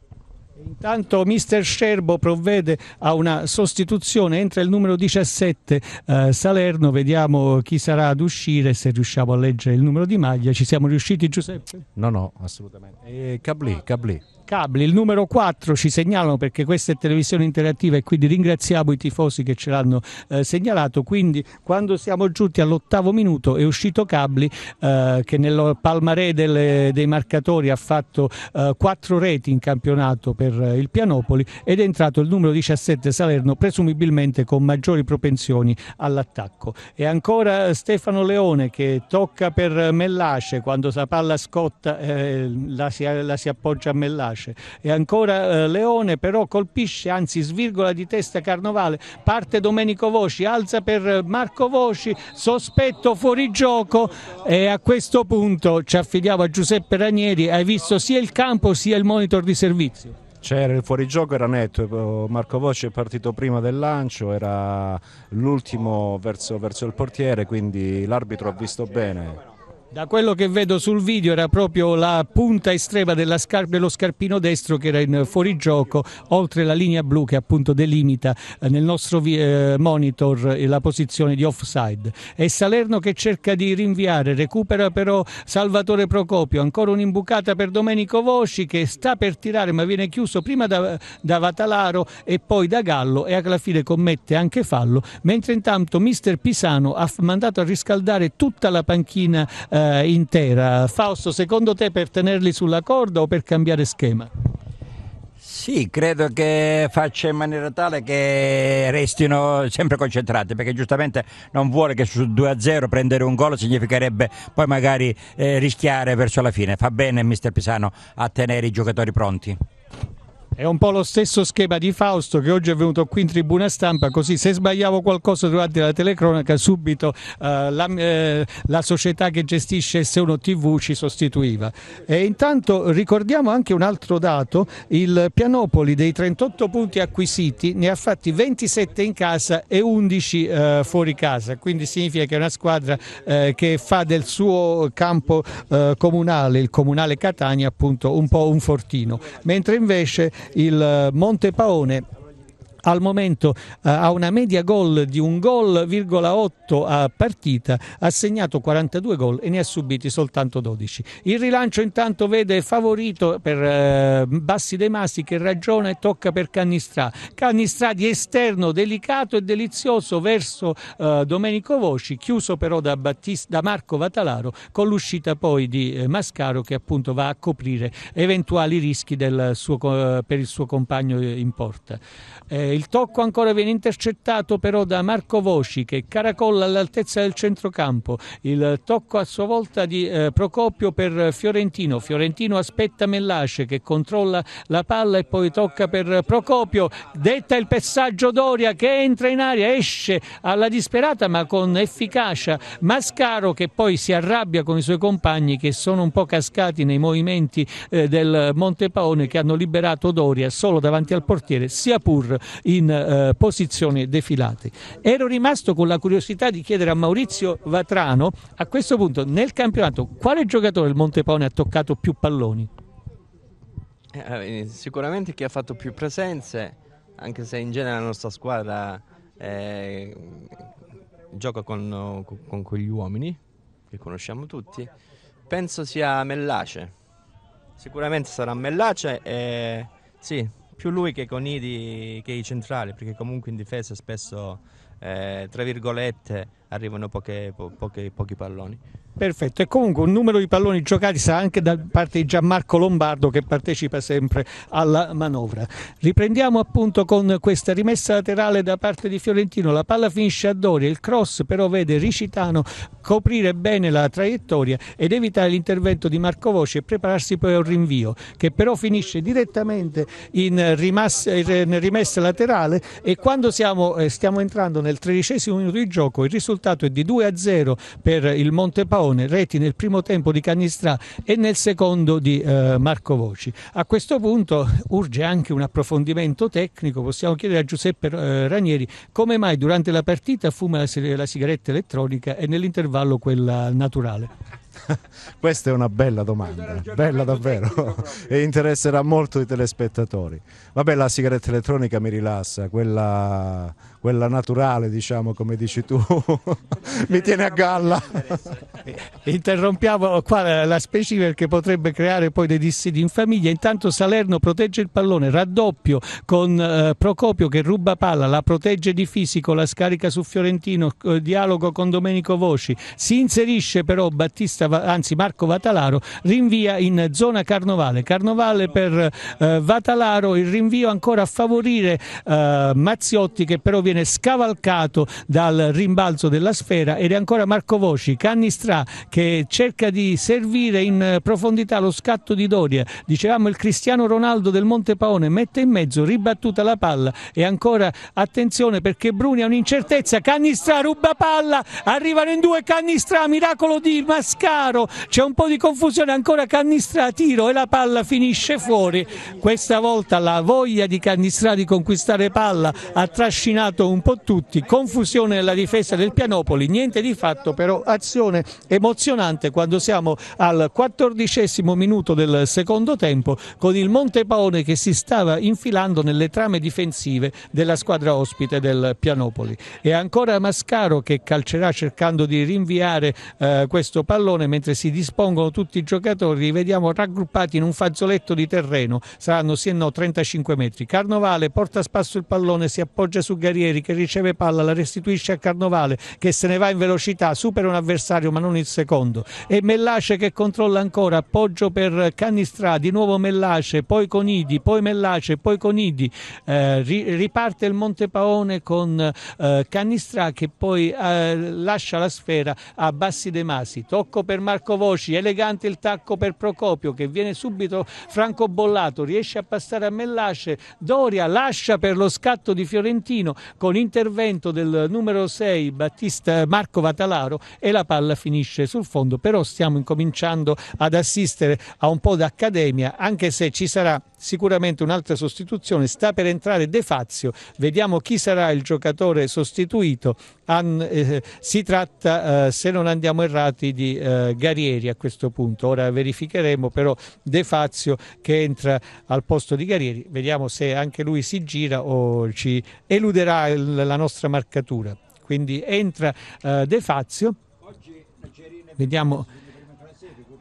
Intanto mister Scerbo provvede a una sostituzione, entra il numero 17 eh, Salerno, vediamo chi sarà ad uscire, se riusciamo a leggere il numero di maglia, ci siamo riusciti Giuseppe? No, no, assolutamente. Eh, Cablì, Cablì. Cabli, il numero 4 ci segnalano perché questa è televisione interattiva e quindi ringraziamo i tifosi che ce l'hanno eh, segnalato. Quindi quando siamo giunti all'ottavo minuto è uscito Cabli eh, che nel palmarè delle, dei marcatori ha fatto eh, 4 reti in campionato per eh, il Pianopoli ed è entrato il numero 17 Salerno presumibilmente con maggiori propensioni all'attacco. E ancora eh, Stefano Leone che tocca per Mellace quando la palla scotta eh, la si, la si appoggia a Mellace pace. E ancora eh, Leone però colpisce, anzi svirgola di testa Carnovale, parte Domenico Voci, alza per Marco Voci, sospetto fuori gioco e a questo punto ci affidiamo a Giuseppe Ranieri, hai visto sia il campo sia il monitor di servizio. C'era il fuorigioco, era netto, eh, Marco Voci è partito prima del lancio, era l'ultimo verso, verso il portiere, quindi l'arbitro ha visto bene. Da quello che vedo sul video era proprio la punta estrema scar dello scarpino destro che era in fuorigioco, oltre la linea blu che appunto delimita eh, nel nostro eh, monitor eh, la posizione di offside. È Salerno che cerca di rinviare, recupera però Salvatore Procopio, ancora un'imbucata per Domenico Vosci che sta per tirare ma viene chiuso prima da, da Vatalaro e poi da Gallo e alla fine commette anche fallo, mentre intanto mister Pisano ha mandato a riscaldare tutta la panchina eh, eh, intera. Fausto, secondo te per tenerli sulla corda o per cambiare schema? Sì, credo che faccia in maniera tale che restino sempre concentrati, perché giustamente non vuole che su 2-0 prendere un gol significherebbe poi magari eh, rischiare verso la fine. Fa bene mister Pisano a tenere i giocatori pronti. È un po' lo stesso schema di Fausto che oggi è venuto qui in tribuna stampa, così se sbagliavo qualcosa durante la telecronaca subito eh, la, eh, la, società che gestisce S1 TV ci sostituiva. E intanto ricordiamo anche un altro dato, il Pianopoli dei 38 punti acquisiti ne ha fatti 27 in casa e 11 eh, fuori casa, quindi significa che è una squadra eh, che fa del suo campo eh, comunale, il comunale Catania appunto un po' un fortino, mentre invece il Monte Paone al momento eh, ha una media gol di 1 gol,8 a partita, ha segnato 42 gol e ne ha subiti soltanto 12. Il rilancio intanto vede favorito per eh, Bassi De Masi che ragiona e tocca per Cannistrà. Cannistrà di esterno delicato e delizioso verso eh, Domenico Voci, chiuso però da, Battista, da, Marco Vatalaro con l'uscita poi di Mascaro che appunto va a coprire eventuali rischi del suo, per il suo compagno in porta. Il tocco ancora viene intercettato però da Marco Voci che caracolla all'altezza del centrocampo. Il tocco a sua volta di eh, Procopio per Fiorentino. Fiorentino aspetta Mellace che controlla la palla e poi tocca per Procopio. Detta il passaggio Doria che entra in aria, esce alla disperata ma con efficacia. Mascaro che poi si arrabbia con i suoi compagni che sono un po' cascati nei movimenti eh, del Montepaone che hanno liberato Doria solo davanti al portiere, sia pur in eh, posizione defilati. Ero rimasto con la curiosità di chiedere a Maurizio Vatrano a questo punto nel campionato quale giocatore del Montepone ha toccato più palloni? Eh, eh, sicuramente chi ha fatto più presenze, anche se in genere la nostra squadra eh, gioca con, con quegli uomini che conosciamo tutti, penso sia Mellace. Sicuramente sarà Mellace e sì, più lui che Conidi che i centrali, perché comunque in difesa spesso, eh, tra virgolette, arrivano poche, po- poche, pochi palloni. Perfetto, e comunque un numero di palloni giocati sarà anche da parte di Gianmarco Lombardo che partecipa sempre alla manovra. Riprendiamo appunto con questa rimessa laterale da parte di Fiorentino, la palla finisce a Doria, il cross però vede Ricitano coprire bene la traiettoria ed evitare l'intervento di Marco Voce e prepararsi poi a un rinvio che però finisce direttamente in, rimassa, in rimessa laterale e quando siamo, eh, stiamo entrando nel tredicesimo minuto di gioco il risultato è di 2 a 0 per il Monte Paolo Leone, reti nel primo tempo di Canistrà e nel secondo di eh, Marco Voci. A questo punto urge anche un approfondimento tecnico, possiamo chiedere a Giuseppe eh, Ranieri come mai durante la partita fuma la, la sigaretta elettronica e nell'intervallo quella naturale. Questa è una bella domanda, bella davvero, e interesserà molto i telespettatori. Vabbè, la sigaretta elettronica mi rilassa, quella quella naturale, diciamo, come dici tu, mi tiene a galla. Interrompiamo qua la specifica che potrebbe creare poi dei dissidi in famiglia. Intanto Salerno protegge il pallone, raddoppio con eh, Procopio che ruba palla, la protegge di fisico, la scarica su Fiorentino, eh, dialogo con Domenico Voci. Si inserisce però Battista, anzi Marco Vatalaro, rinvia in zona Carnovale. Carnovale per eh, Vatalaro, il rinvio ancora a favorire Mazziotti che però viene viene scavalcato dal rimbalzo della sfera ed è ancora Marco Voci, Cannistrà che cerca di servire in profondità lo scatto di Doria, dicevamo il Cristiano Ronaldo del Monte Paone mette in mezzo, ribattuta la palla e ancora attenzione perché Bruni ha un'incertezza, Cannistrà ruba palla, arrivano in due Cannistrà, miracolo di Mascaro, c'è un po' di confusione, ancora Cannistrà tiro e la palla finisce fuori, questa volta la voglia di Cannistrà di conquistare palla ha trascinato un po' tutti, confusione nella difesa del Pianopoli, niente di fatto però azione emozionante quando siamo al quattordicesimo minuto del secondo tempo con il Montepaone che si stava infilando nelle trame difensive della squadra ospite del Pianopoli È ancora Mascaro che calcerà cercando di rinviare eh, questo pallone mentre si dispongono tutti i giocatori, li vediamo raggruppati in un fazzoletto di terreno, saranno sì e no 35 metri, Carnovale porta a spasso il pallone, si appoggia su Garia Guerrieri che riceve palla, la restituisce a Carnovale che se ne va in velocità, supera un avversario ma non il secondo e Mellace che controlla ancora, appoggio per Cannistrà, di nuovo Mellace, poi Conidi, poi Mellace, poi Conidi, eh, riparte il Montepaone con eh, Cannistrà che poi eh, lascia la sfera a Bassi De Masi, tocco per Marco Voci, elegante il tacco per Procopio che viene subito francobollato, riesce a passare a Mellace, Doria lascia per lo scatto di Fiorentino, con intervento del numero 6 Battista Marco Vatalaro e la palla finisce sul fondo, però stiamo incominciando ad assistere a un po' d'accademia, anche se ci sarà sicuramente un'altra sostituzione sta per entrare De Fazio vediamo chi sarà il giocatore sostituito An, eh, si tratta eh, se non andiamo errati di eh, Garieri a questo punto ora verificheremo però De Fazio che entra al posto di Garieri vediamo se anche lui si gira o ci eluderà il, la nostra marcatura quindi entra eh, De Fazio vediamo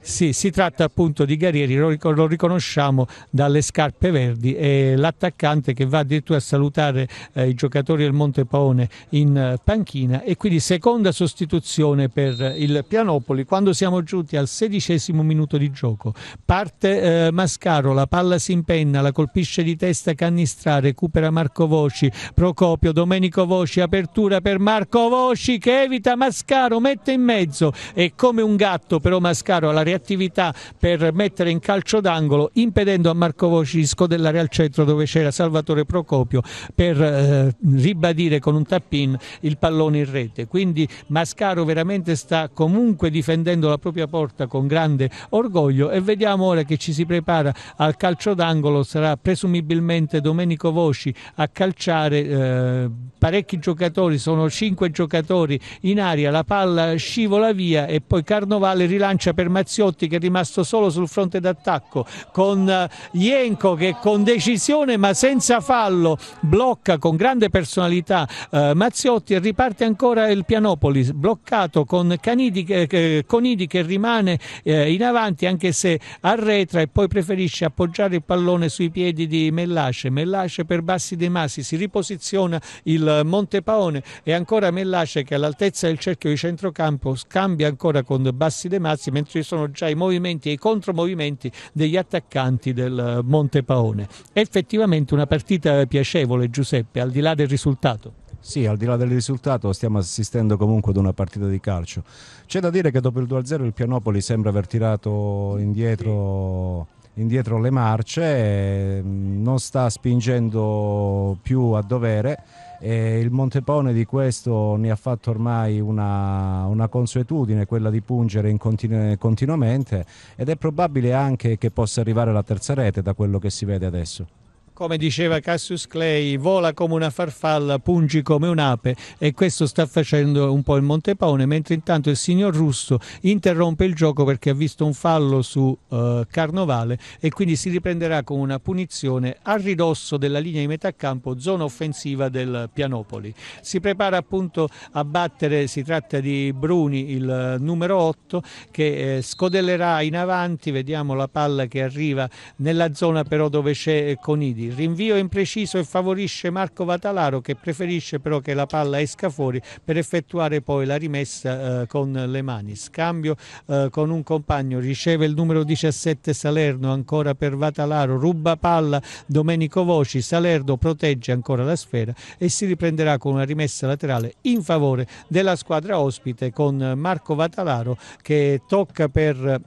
sì, si tratta appunto di Guerrieri, lo, riconosciamo dalle scarpe verdi e l'attaccante che va addirittura a salutare eh, i giocatori del Monte Paone in eh, panchina e quindi seconda sostituzione per eh, il Pianopoli. Quando siamo giunti al sedicesimo minuto di gioco parte eh, Mascaro, la palla si impenna, la colpisce di testa Cannistra, recupera Marco Voci, Procopio, Domenico Voci, apertura per Marco Voci che evita Mascaro, mette in mezzo e come un gatto però Mascaro alla realtà le attività per mettere in calcio d'angolo impedendo a Marco Voci di scodelare al centro dove c'era Salvatore Procopio per eh, ribadire con un tappin il pallone in rete. Quindi Mascaro veramente sta comunque difendendo la propria porta con grande orgoglio e vediamo ora che ci si prepara al calcio d'angolo, sarà presumibilmente Domenico Voci a calciare, eh, parecchi giocatori, sono cinque giocatori in aria, la palla scivola via e poi Carnovale rilancia per Mazzio Ciotti che è rimasto solo sul fronte d'attacco, con eh, Ienco che con decisione ma senza fallo blocca con grande personalità eh, Mazziotti e riparte ancora il Pianopoli bloccato con Canidi, eh, eh, Conidi che rimane eh, in avanti anche se arretra e poi preferisce appoggiare il pallone sui piedi di Mellace Mellace per Bassi De Masi si riposiziona il Monte Paone e ancora Mellace che all'altezza del cerchio di centrocampo scambia ancora con Bassi De Masi mentre sono sfoggia i movimenti e i contromovimenti degli attaccanti del eh, Monte Paone. Effettivamente una partita piacevole Giuseppe, al di là del risultato. Sì, al di là del risultato stiamo assistendo comunque ad una partita di calcio. C'è da dire che dopo il 2-0 il Pianopoli sembra aver tirato indietro, indietro le marce, mm, non sta spingendo più a dovere e il Montepone di questo ne ha fatto ormai una, una consuetudine, quella di pungere continu- continuamente ed è probabile anche che possa arrivare la terza rete da quello che si vede adesso come diceva Cassius Clay, vola come una farfalla, pungi come un'ape e questo sta facendo un po' il Montepone, mentre intanto il signor Russo interrompe il gioco perché ha visto un fallo su uh, Carnovale e quindi si riprenderà con una punizione a ridosso della linea di metà campo, zona offensiva del Pianopoli. Si prepara appunto a battere, si tratta di Bruni, il eh, numero 8, che eh, scodellerà in avanti, vediamo la palla che arriva nella zona però dove c'è eh, Conidi piedi, rinvio impreciso e favorisce Marco Vatalaro che preferisce però che la palla esca fuori per effettuare poi la rimessa eh, con le mani. Scambio eh, con un compagno, riceve il numero 17 Salerno ancora per Vatalaro, ruba palla Domenico Voci, Salerno protegge ancora la sfera e si riprenderà con una rimessa laterale in favore della squadra ospite con Marco Vatalaro che tocca per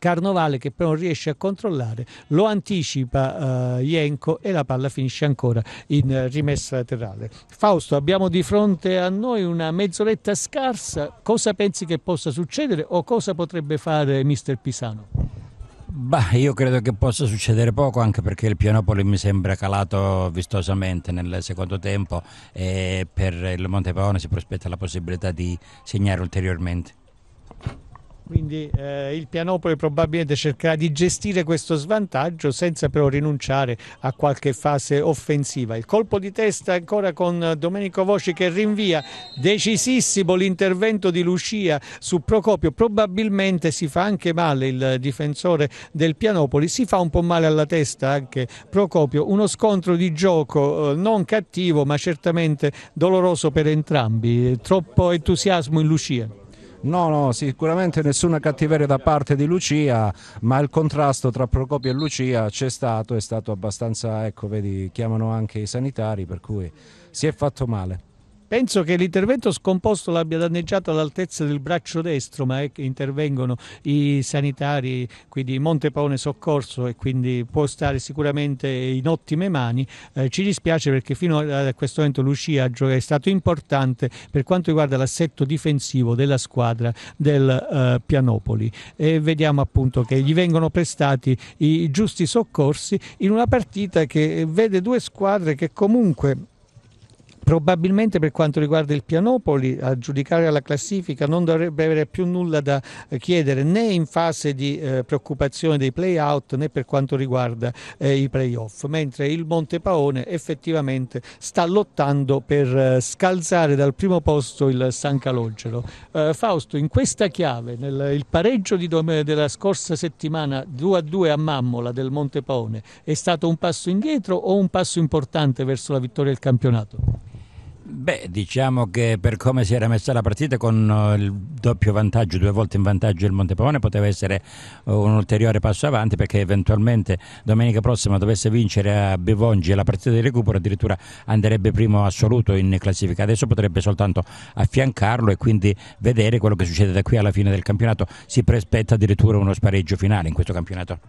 Carnovale che però non riesce a controllare, lo anticipa eh, Ienco e la palla finisce ancora in eh, rimessa laterale. Fausto, abbiamo di fronte a noi una mezz'oretta scarsa, cosa pensi che possa succedere o cosa potrebbe fare mister Pisano? Beh, io credo che possa succedere poco anche perché il Pianopoli mi sembra calato vistosamente nel secondo tempo e per il Montepaone si prospetta la possibilità di segnare ulteriormente. Quindi eh, il Pianopoli probabilmente cercherà di gestire questo svantaggio senza però rinunciare a qualche fase offensiva. Il colpo di testa ancora con Domenico Voci che rinvia, decisissimo l'intervento di Lucia su Procopio, probabilmente si fa anche male il difensore del Pianopoli, si fa un po' male alla testa anche Procopio, uno scontro di gioco eh, non cattivo ma certamente doloroso per entrambi, troppo entusiasmo in Lucia. No, no, sicuramente nessuna cattiveria da parte di Lucia, ma il contrasto tra Procopio e Lucia c'è stato, è stato abbastanza, ecco, vedi, chiamano anche i sanitari, per cui si è fatto male. Penso che l'intervento scomposto l'abbia danneggiato all'altezza del braccio destro, ma è, che intervengono i sanitari quindi Montepone Soccorso e quindi può stare sicuramente in ottime mani. Eh, ci dispiace perché fino a questo momento Lucia è stato importante per quanto riguarda l'assetto difensivo della squadra del eh, Pianopoli e vediamo appunto che gli vengono prestati i giusti soccorsi in una partita che vede due squadre che comunque probabilmente per quanto riguarda il Pianopoli, a giudicare la classifica, non dovrebbe avere più nulla da eh, chiedere né in fase di eh, preoccupazione dei play-out né per quanto riguarda eh, i play-off, mentre il Montepaone effettivamente sta lottando per eh, scalzare dal primo posto il San Calogero. Eh, Fausto, in questa chiave, nel, il pareggio della scorsa settimana 2-2 a, a Mammola del Montepaone è stato un passo indietro o un passo importante verso la vittoria del campionato? Beh, diciamo che per come si era messa la partita con eh, il doppio vantaggio, due volte in vantaggio il Montepone, poteva essere eh, un ulteriore passo avanti perché eventualmente domenica prossima dovesse vincere a Bivongi la partita di recupero, addirittura andrebbe primo assoluto in classifica. Adesso potrebbe soltanto affiancarlo e quindi vedere quello che succede da qui alla fine del campionato. Si prospetta addirittura uno spareggio finale in questo campionato.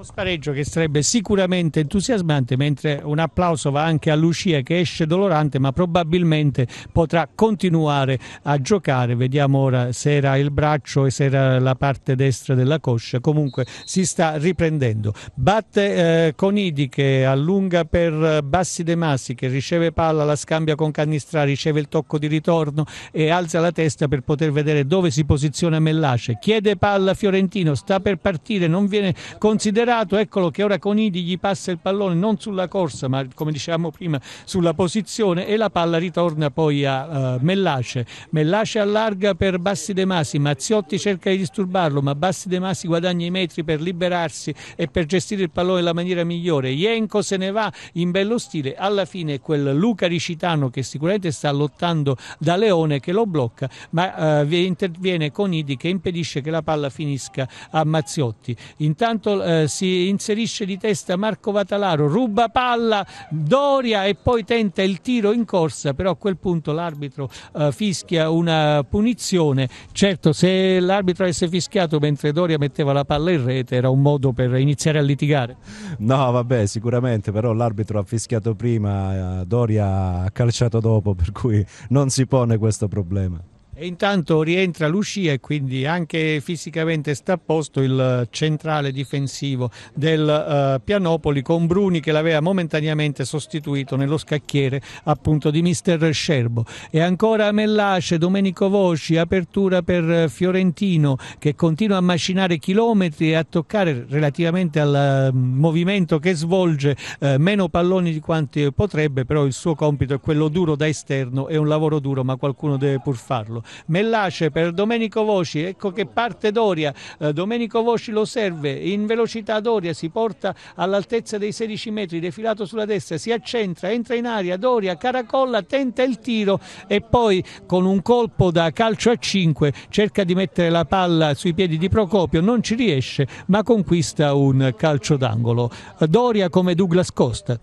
Uno spareggio che sarebbe sicuramente entusiasmante, mentre un applauso va anche a Lucia che esce dolorante, ma probabilmente potrà continuare a giocare. Vediamo ora se era il braccio e se era la parte destra della coscia. Comunque si sta riprendendo. Batte eh, Conidi che allunga per eh, Bassi De Massi che riceve palla, la scambia con Cannistrà, riceve il tocco di ritorno e alza la testa per poter vedere dove si posiziona Mellace. Chiede palla a Fiorentino, sta per partire, non viene considerato superato, eccolo che ora Conidi gli passa il pallone non sulla corsa ma come dicevamo prima sulla posizione e la palla ritorna poi a uh, Mellace. Mellace allarga per Bassi De Masi, Mazziotti cerca di disturbarlo ma Bassi De Masi guadagna i metri per liberarsi e per gestire il pallone nella maniera migliore. Ienco se ne va in bello stile, alla fine quel Luca Ricitano che sicuramente sta lottando da Leone che lo blocca ma uh, interviene Conidi che impedisce che la palla finisca a Mazziotti. Intanto uh, si inserisce di testa Marco Vatalaro, ruba palla Doria e poi tenta il tiro in corsa, però a quel punto l'arbitro eh, fischia una punizione. Certo, se l'arbitro avesse fischiato mentre Doria metteva la palla in rete era un modo per iniziare a litigare. No, vabbè, sicuramente, però l'arbitro ha fischiato prima, eh, Doria ha calciato dopo, per cui non si pone questo problema. E intanto rientra Lucia e quindi anche fisicamente sta a posto il centrale difensivo del uh, Pianopoli con Bruni che l'aveva momentaneamente sostituito nello scacchiere appunto di mister Scerbo. E ancora Mellace, Domenico Voci, apertura per Fiorentino che continua a macinare chilometri e a toccare relativamente al uh, movimento che svolge uh, meno palloni di quanti potrebbe, però il suo compito è quello duro da esterno, è un lavoro duro ma qualcuno deve pur farlo. Mellace per Domenico Voci, ecco che parte Doria, eh, Domenico Voci lo serve, in velocità Doria si porta all'altezza dei 16 metri, defilato sulla destra, si accentra, entra in aria, Doria caracolla, tenta il tiro e poi con un colpo da calcio a 5 cerca di mettere la palla sui piedi di Procopio, non ci riesce ma conquista un calcio d'angolo. Doria come Douglas Costa.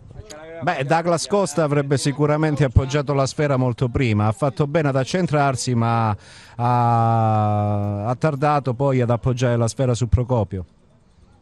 Beh, Douglas Costa avrebbe sicuramente appoggiato la sfera molto prima, ha fatto bene ad accentrarsi ma ha, ha tardato poi ad appoggiare la sfera su Procopio.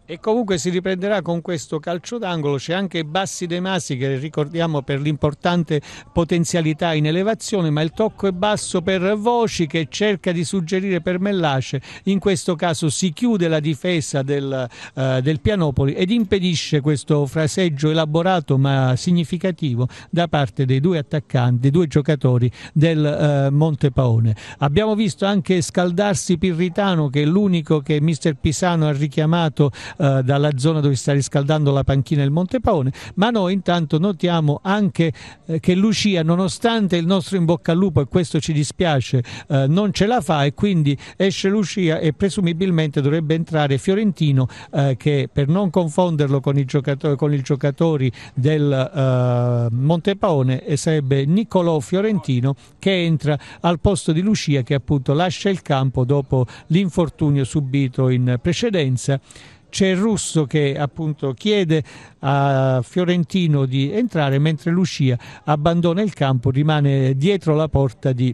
E comunque si riprenderà con questo calcio d'angolo, c'è anche Bassi De Masi che ricordiamo per l'importante potenzialità in elevazione, ma il tocco è basso per Voci che cerca di suggerire per Mellace, in questo caso si chiude la difesa del, eh, del Pianopoli ed impedisce questo fraseggio elaborato ma significativo da parte dei due attaccanti, dei due giocatori del eh, Paone. Abbiamo visto anche scaldarsi Pirritano che è l'unico che mister Pisano ha richiamato eh, dalla zona dove sta riscaldando la panchina del Monte Paone, ma noi intanto notiamo anche eh, che Lucia, nonostante il nostro in bocca al lupo, e questo ci dispiace, eh, non ce la fa e quindi esce Lucia e presumibilmente dovrebbe entrare Fiorentino che per non confonderlo con i giocatori, con i giocatori del Monte Paone sarebbe Niccolò Fiorentino che entra al posto di Lucia che appunto lascia il campo dopo l'infortunio subito in precedenza c'è il russo che appunto chiede a Fiorentino di entrare mentre Lucia abbandona il campo, rimane dietro la porta di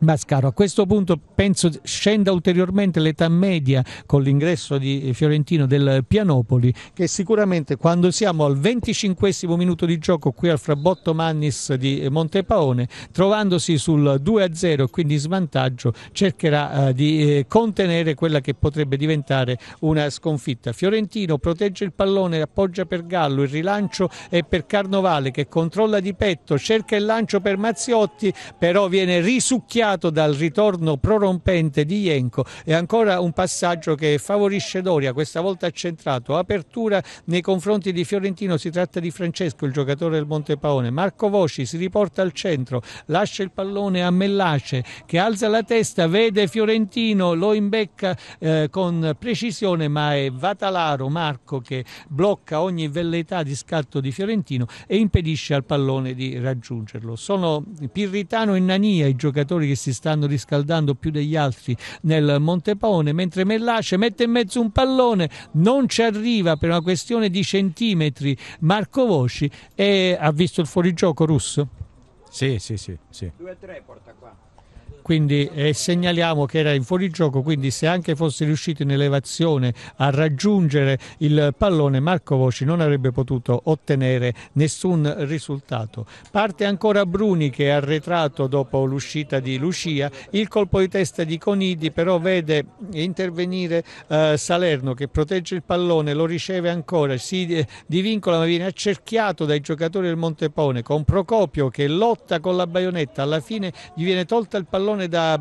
Mascaro. A questo punto penso scenda ulteriormente l'età media con l'ingresso di Fiorentino del Pianopoli che sicuramente quando siamo al 25 minuto di gioco qui al Frabotto Mannis di Montepaone trovandosi sul 2-0 quindi svantaggio cercherà eh, di eh, contenere quella che potrebbe diventare una sconfitta. Fiorentino protegge il pallone, appoggia per Gallo, il rilancio è per Carnovale che controlla di petto, cerca il lancio per Mazziotti però viene risucchiato evidenziato dal ritorno prorompente di Ienco e ancora un passaggio che favorisce Doria, questa volta centrato, apertura nei confronti di Fiorentino, si tratta di Francesco, il giocatore del Monte Paone, Marco Voci si riporta al centro, lascia il pallone a Mellace che alza la testa, vede Fiorentino, lo imbecca eh, con precisione ma è Vatalaro Marco che blocca ogni velleità di scatto di Fiorentino e impedisce al pallone di raggiungerlo. Sono Pirritano e Nania i giocatori che che si stanno riscaldando più degli altri nel Montepaone, mentre Mellace mette in mezzo un pallone, non ci arriva per una questione di centimetri Marco Voci e eh, ha visto il fuorigioco russo? Sì, sì, sì. 2-3 porta qua quindi eh, segnaliamo che era in fuorigioco, quindi se anche fosse riuscito in elevazione a raggiungere il pallone Marco Voci non avrebbe potuto ottenere nessun risultato. Parte ancora Bruni che è arretrato dopo l'uscita di Lucia, il colpo di testa di Conidi però vede intervenire eh, Salerno che protegge il pallone, lo riceve ancora, si eh, divincola ma viene accerchiato dai giocatori del Montepone con Procopio che lotta con la baionetta, alla fine gli viene tolta il pallone Pallone da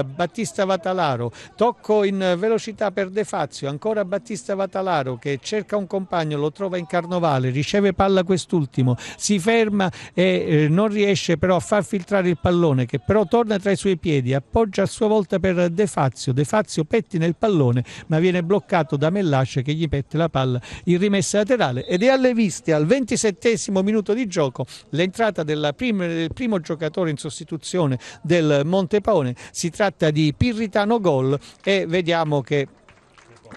eh, Battista Vatalaro, tocco in velocità per De Fazio, ancora Battista Vatalaro che cerca un compagno, lo trova in Carnovale, riceve palla quest'ultimo, si ferma e eh, non riesce però a far filtrare il pallone che però torna tra i suoi piedi, appoggia a sua volta per De Fazio, De Fazio pettina il pallone ma viene bloccato da Mellace che gli pette la palla in rimessa laterale ed è alle viste al 27 minuto di gioco l'entrata del primo giocatore in sostituzione del Monte Montepaone, si tratta di Pirritano Gol e vediamo che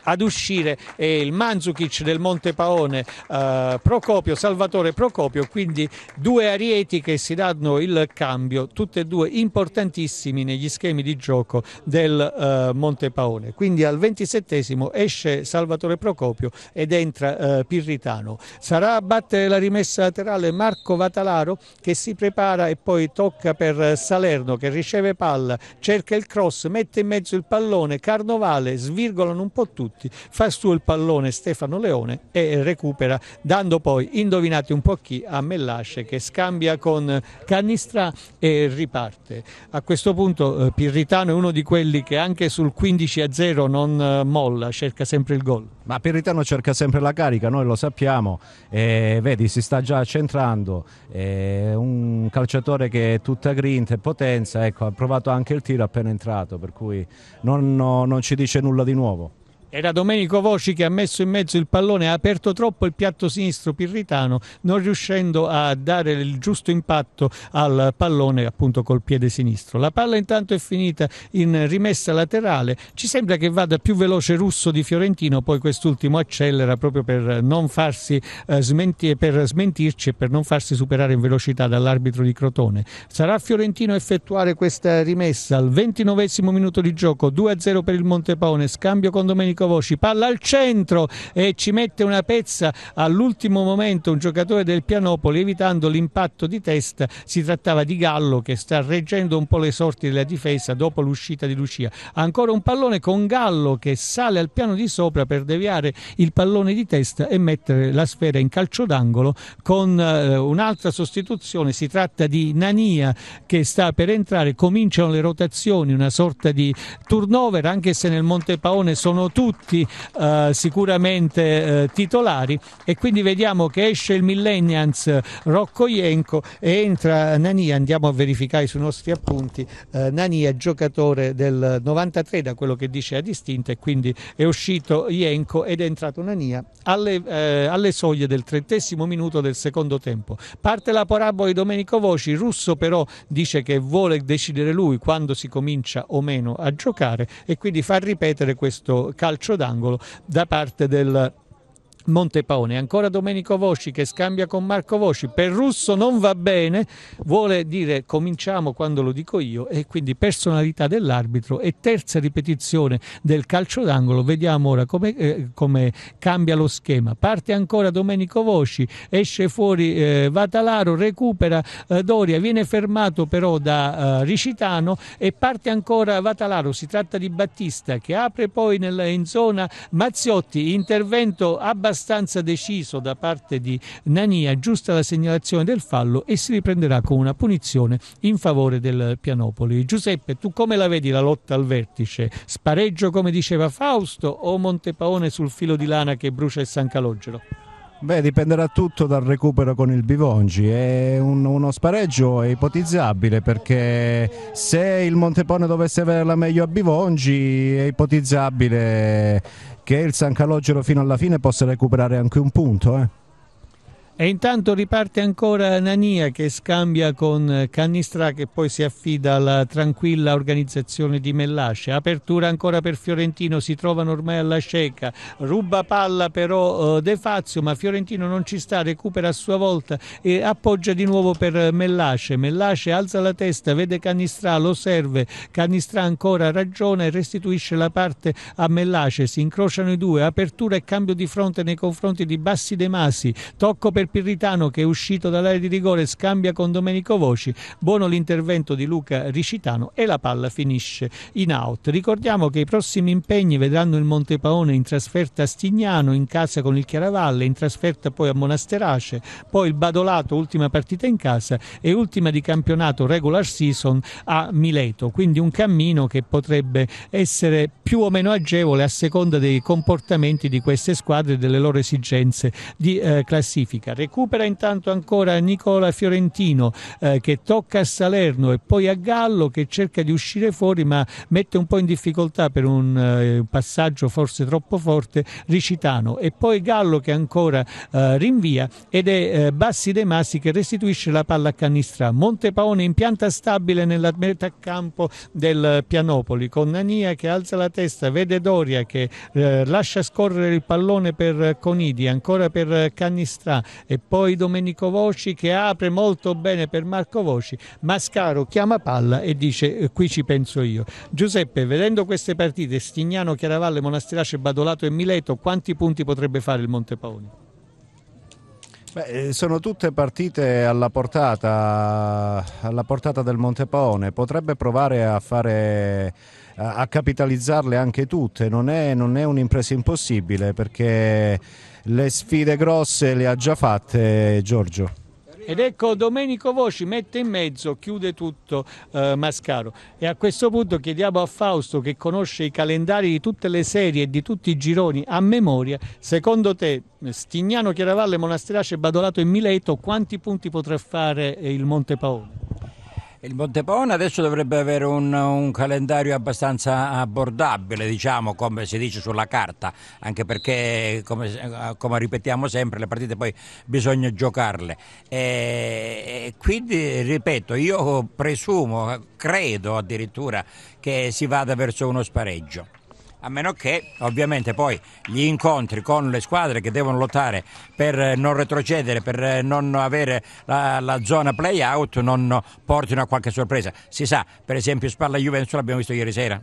ad uscire eh, il Manzukic del Monte Paone, eh, Procopio, Salvatore Procopio, quindi due arieti che si danno il cambio, tutte e due importantissimi negli schemi di gioco del eh, Monte Paone. Quindi al ventisettesimo esce Salvatore Procopio ed entra eh, Pirritano. Sarà a battere la rimessa laterale Marco Vatalaro che si prepara e poi tocca per Salerno che riceve palla, cerca il cross, mette in mezzo il pallone, Carnovale, svirgolano un po' tutti tutti, fa su il pallone Stefano Leone e recupera dando poi, indovinate un po' chi, a Mellasce che scambia con Canistra e riparte. A questo punto eh, Pirritano è uno di quelli che anche sul 15 a 0 non eh, molla, cerca sempre il gol. Ma Pirritano cerca sempre la carica, noi lo sappiamo, eh, vedi si sta già centrando, è un calciatore che è tutta grinta e potenza, ecco, ha provato anche il tiro appena entrato, per cui non, no, non ci dice nulla di nuovo. Era Domenico Voci che ha messo in mezzo il pallone, ha aperto troppo il piatto sinistro Pirritano, non riuscendo a dare il giusto impatto al pallone appunto col piede sinistro. La palla intanto è finita in rimessa laterale, ci sembra che vada più veloce Russo di Fiorentino, poi quest'ultimo accelera proprio per non farsi eh, smenti- per smentirci e per non farsi superare in velocità dall'arbitro di Crotone. Sarà Fiorentino a effettuare questa rimessa al 29 minuto di gioco, 2-0 per il Montepone, scambio con Domenico Voci, palla al centro e ci mette una pezza all'ultimo momento un giocatore del Pianopoli evitando l'impatto di testa, si trattava di Gallo che sta reggendo un po' le sorti della difesa dopo l'uscita di Lucia. Ancora un pallone con Gallo che sale al piano di sopra per deviare il pallone di testa e mettere la sfera in calcio d'angolo con eh, un'altra sostituzione, si tratta di Nania che sta per entrare, cominciano le rotazioni, una sorta di turnover anche se nel Montepaone sono tutti tutti eh, sicuramente eh, titolari e quindi vediamo che esce il Millennials Rocco Ienco e entra Nania, andiamo a verificare sui nostri appunti, eh, Nania giocatore del 93 da quello che dice a distinta e quindi è uscito Ienco ed è entrato Nania alle, eh, alle soglie del trentesimo minuto del secondo tempo. Parte la parabola di Domenico Voci, Russo però dice che vuole decidere lui quando si comincia o meno a giocare e quindi fa ripetere questo calcio calcio d'angolo da parte del Montepaone. Ancora Domenico Vosci che scambia con Marco Vosci. Per Russo non va bene, vuole dire cominciamo quando lo dico io e quindi personalità dell'arbitro e terza ripetizione del calcio d'angolo. Vediamo ora come, eh, come, cambia lo schema. Parte ancora Domenico Vosci, esce fuori eh, Vatalaro, recupera eh, Doria, viene fermato però da eh, Ricitano e parte ancora Vatalaro. Si tratta di Battista che apre poi nel, in zona Mazziotti, intervento abbastanza abbastanza deciso da parte di Nania, giusta la segnalazione del fallo e si riprenderà con una punizione in favore del Pianopoli. Giuseppe, tu come la vedi la lotta al vertice? Spareggio come diceva Fausto o Montepaone sul filo di lana che brucia il San Calogero? Beh, dipenderà tutto dal recupero con il Bivongi. È un, uno spareggio ipotizzabile perché se il Montepone dovesse avere la meglio a Bivongi è ipotizzabile che il San Calogero fino alla fine possa recuperare anche un punto. Eh. E intanto riparte ancora Nania che scambia con Cannistra che poi si affida alla tranquilla organizzazione di Mellasce. Apertura ancora per Fiorentino, si trovano ormai alla cieca. Ruba palla però eh, De Fazio ma Fiorentino non ci sta, recupera a sua volta e appoggia di nuovo per Mellasce. Mellasce alza la testa, vede Cannistra, lo serve. Cannistra ancora ragiona e restituisce la parte a Mellasce. Si incrociano i due, apertura e cambio di fronte nei confronti di Bassi De Masi. Tocco per Pirritano che è uscito dall'area di rigore scambia con Domenico Voci, buono l'intervento di Luca Ricitano e la palla finisce in out. Ricordiamo che i prossimi impegni vedranno il Montepaone in trasferta a Stignano, in casa con il Chiaravalle, in trasferta poi a Monasterace, poi il Badolato, ultima partita in casa e ultima di campionato regular season a Mileto, quindi un cammino che potrebbe essere più o meno agevole a seconda dei comportamenti di queste squadre e delle loro esigenze di eh, classifica recupera intanto ancora Nicola Fiorentino eh, che tocca a Salerno e poi a Gallo che cerca di uscire fuori ma mette un po' in difficoltà per un eh, passaggio forse troppo forte Ricitano e poi Gallo che ancora eh, rinvia ed è eh, Bassi De Massi che restituisce la palla a Canistra Montepaone in pianta stabile nella metà campo del Pianopoli con Nania che alza la testa vede Doria che eh, lascia scorrere il pallone per Conidi ancora per Canistra e poi Domenico Voci che apre molto bene per Marco Voci, Mascaro chiama palla e dice eh, qui ci penso io. Giuseppe, vedendo queste partite, Stignano, Chiaravalle, Monasterace, Badolato e Mileto, quanti punti potrebbe fare il Montepaoni? Beh, eh, sono tutte partite alla portata, alla portata del Montepaone, potrebbe provare a, fare, a capitalizzarle anche tutte, non è, non è un'impresa impossibile perché le sfide grosse le ha già fatte Giorgio. Ed ecco Domenico Voci mette in mezzo, chiude tutto eh, Mascaro. E a questo punto chiediamo a Fausto che conosce i calendari di tutte le serie e di tutti i gironi a memoria, secondo te Stignano, Chiaravalle, Monasterace, Badolato e Mileto quanti punti potrà fare eh, il Monte Paolo? Il Montepone adesso dovrebbe avere un, un, calendario abbastanza abbordabile, diciamo, come si dice sulla carta, anche perché, come, come ripetiamo sempre, le partite poi bisogna giocarle. E, quindi, ripeto, io presumo, credo addirittura che si vada verso uno spareggio a meno che ovviamente poi gli incontri con le squadre che devono lottare per eh, non retrocedere, per eh, non avere la, la zona play out non portino a qualche sorpresa. Si sa, per esempio Spalla Juventus l'abbiamo visto ieri sera.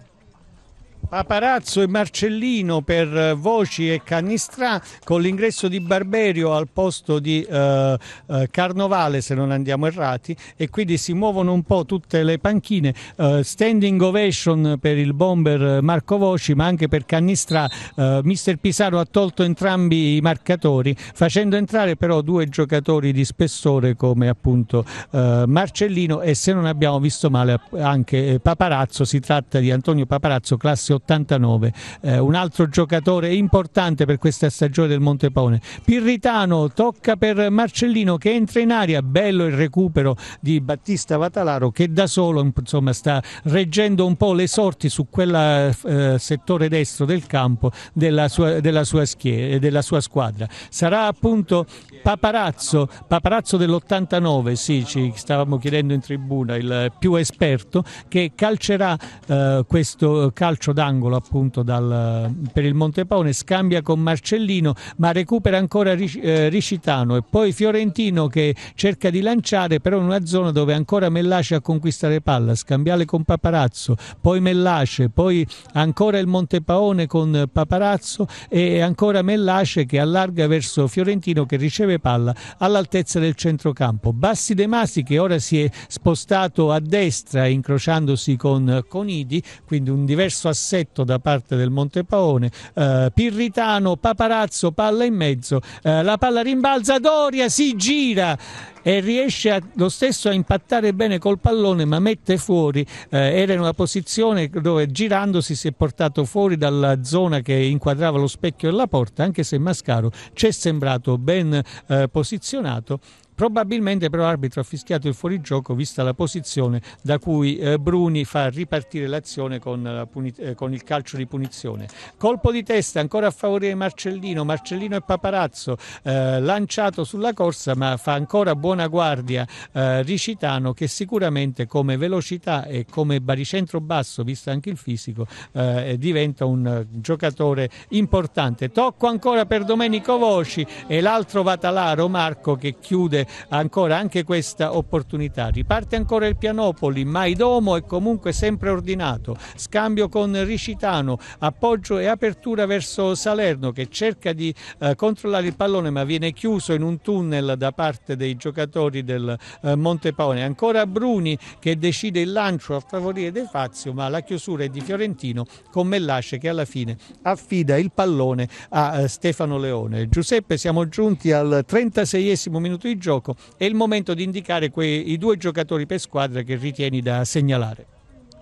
Paparazzo e Marcellino per eh, Voci e Cannistrà con l'ingresso di Barberio al posto di eh, eh, Carnovale se non andiamo errati e quindi si muovono un po' tutte le panchine eh, standing ovation per il bomber Marco Voci ma anche per Cannistrà eh, mister Pisaro ha tolto entrambi i marcatori facendo entrare però due giocatori di spessore come appunto eh, Marcellino e se non abbiamo visto male anche Paparazzo si tratta di Antonio Paparazzo classe 89, eh, un altro giocatore importante per questa stagione del Montepone. Pirritano tocca per Marcellino che entra in aria, bello il recupero di Battista Vatalaro che da solo insomma, sta reggendo un po' le sorti su quel eh, settore destro del campo della sua, della sua, schiera, eh, della sua squadra. Sarà appunto Paparazzo, Paparazzo dell'89, sì, ci stavamo chiedendo in tribuna, il più esperto che calcerà eh, questo calcio d'angolo d'angolo appunto dal, per il Montepone, scambia con Marcellino ma recupera ancora Ricitano eh, e poi Fiorentino che cerca di lanciare però in una zona dove ancora Mellace a conquistare palla, scambiale con Paparazzo, poi Mellace, poi ancora il Montepaone con Paparazzo e ancora Mellace che allarga verso Fiorentino che riceve palla all'altezza del centrocampo. Bassi De Masi che ora si è spostato a destra incrociandosi con Conidi, quindi un diverso assetto intercetto da parte del Montepaone, eh, Pirritano, Paparazzo, palla in mezzo, eh, la palla rimbalza, Doria si gira e riesce a, lo stesso a impattare bene col pallone ma mette fuori, eh, era in una posizione dove girandosi si è portato fuori dalla zona che inquadrava lo specchio della porta, anche se Mascaro ci è sembrato ben eh, posizionato Probabilmente però l'arbitro ha fischiato il fuorigioco vista la posizione da cui eh, Bruni fa ripartire l'azione con, eh, con, il calcio di punizione. Colpo di testa ancora a favore di Marcellino, Marcellino e Paparazzo eh, lanciato sulla corsa ma fa ancora buona guardia eh, Ricitano che sicuramente come velocità e come baricentro basso, visto anche il fisico, eh, diventa un giocatore importante. Tocco ancora per Domenico Voci e l'altro Vatalaro Marco che chiude ancora anche questa opportunità. Riparte ancora il Pianopoli, ma Idomo è comunque sempre ordinato. Scambio con Ricitano, appoggio e apertura verso Salerno che cerca di eh, controllare il pallone ma viene chiuso in un tunnel da parte dei giocatori del eh, Montepaone. Ancora Bruni che decide il lancio a favorire De Fazio ma la chiusura è di Fiorentino con Mellace che alla fine affida il pallone a eh, Stefano Leone. Giuseppe siamo giunti al 36 esimo minuto di gioco gioco. È il momento di indicare quei, i due giocatori per squadra che ritieni da segnalare.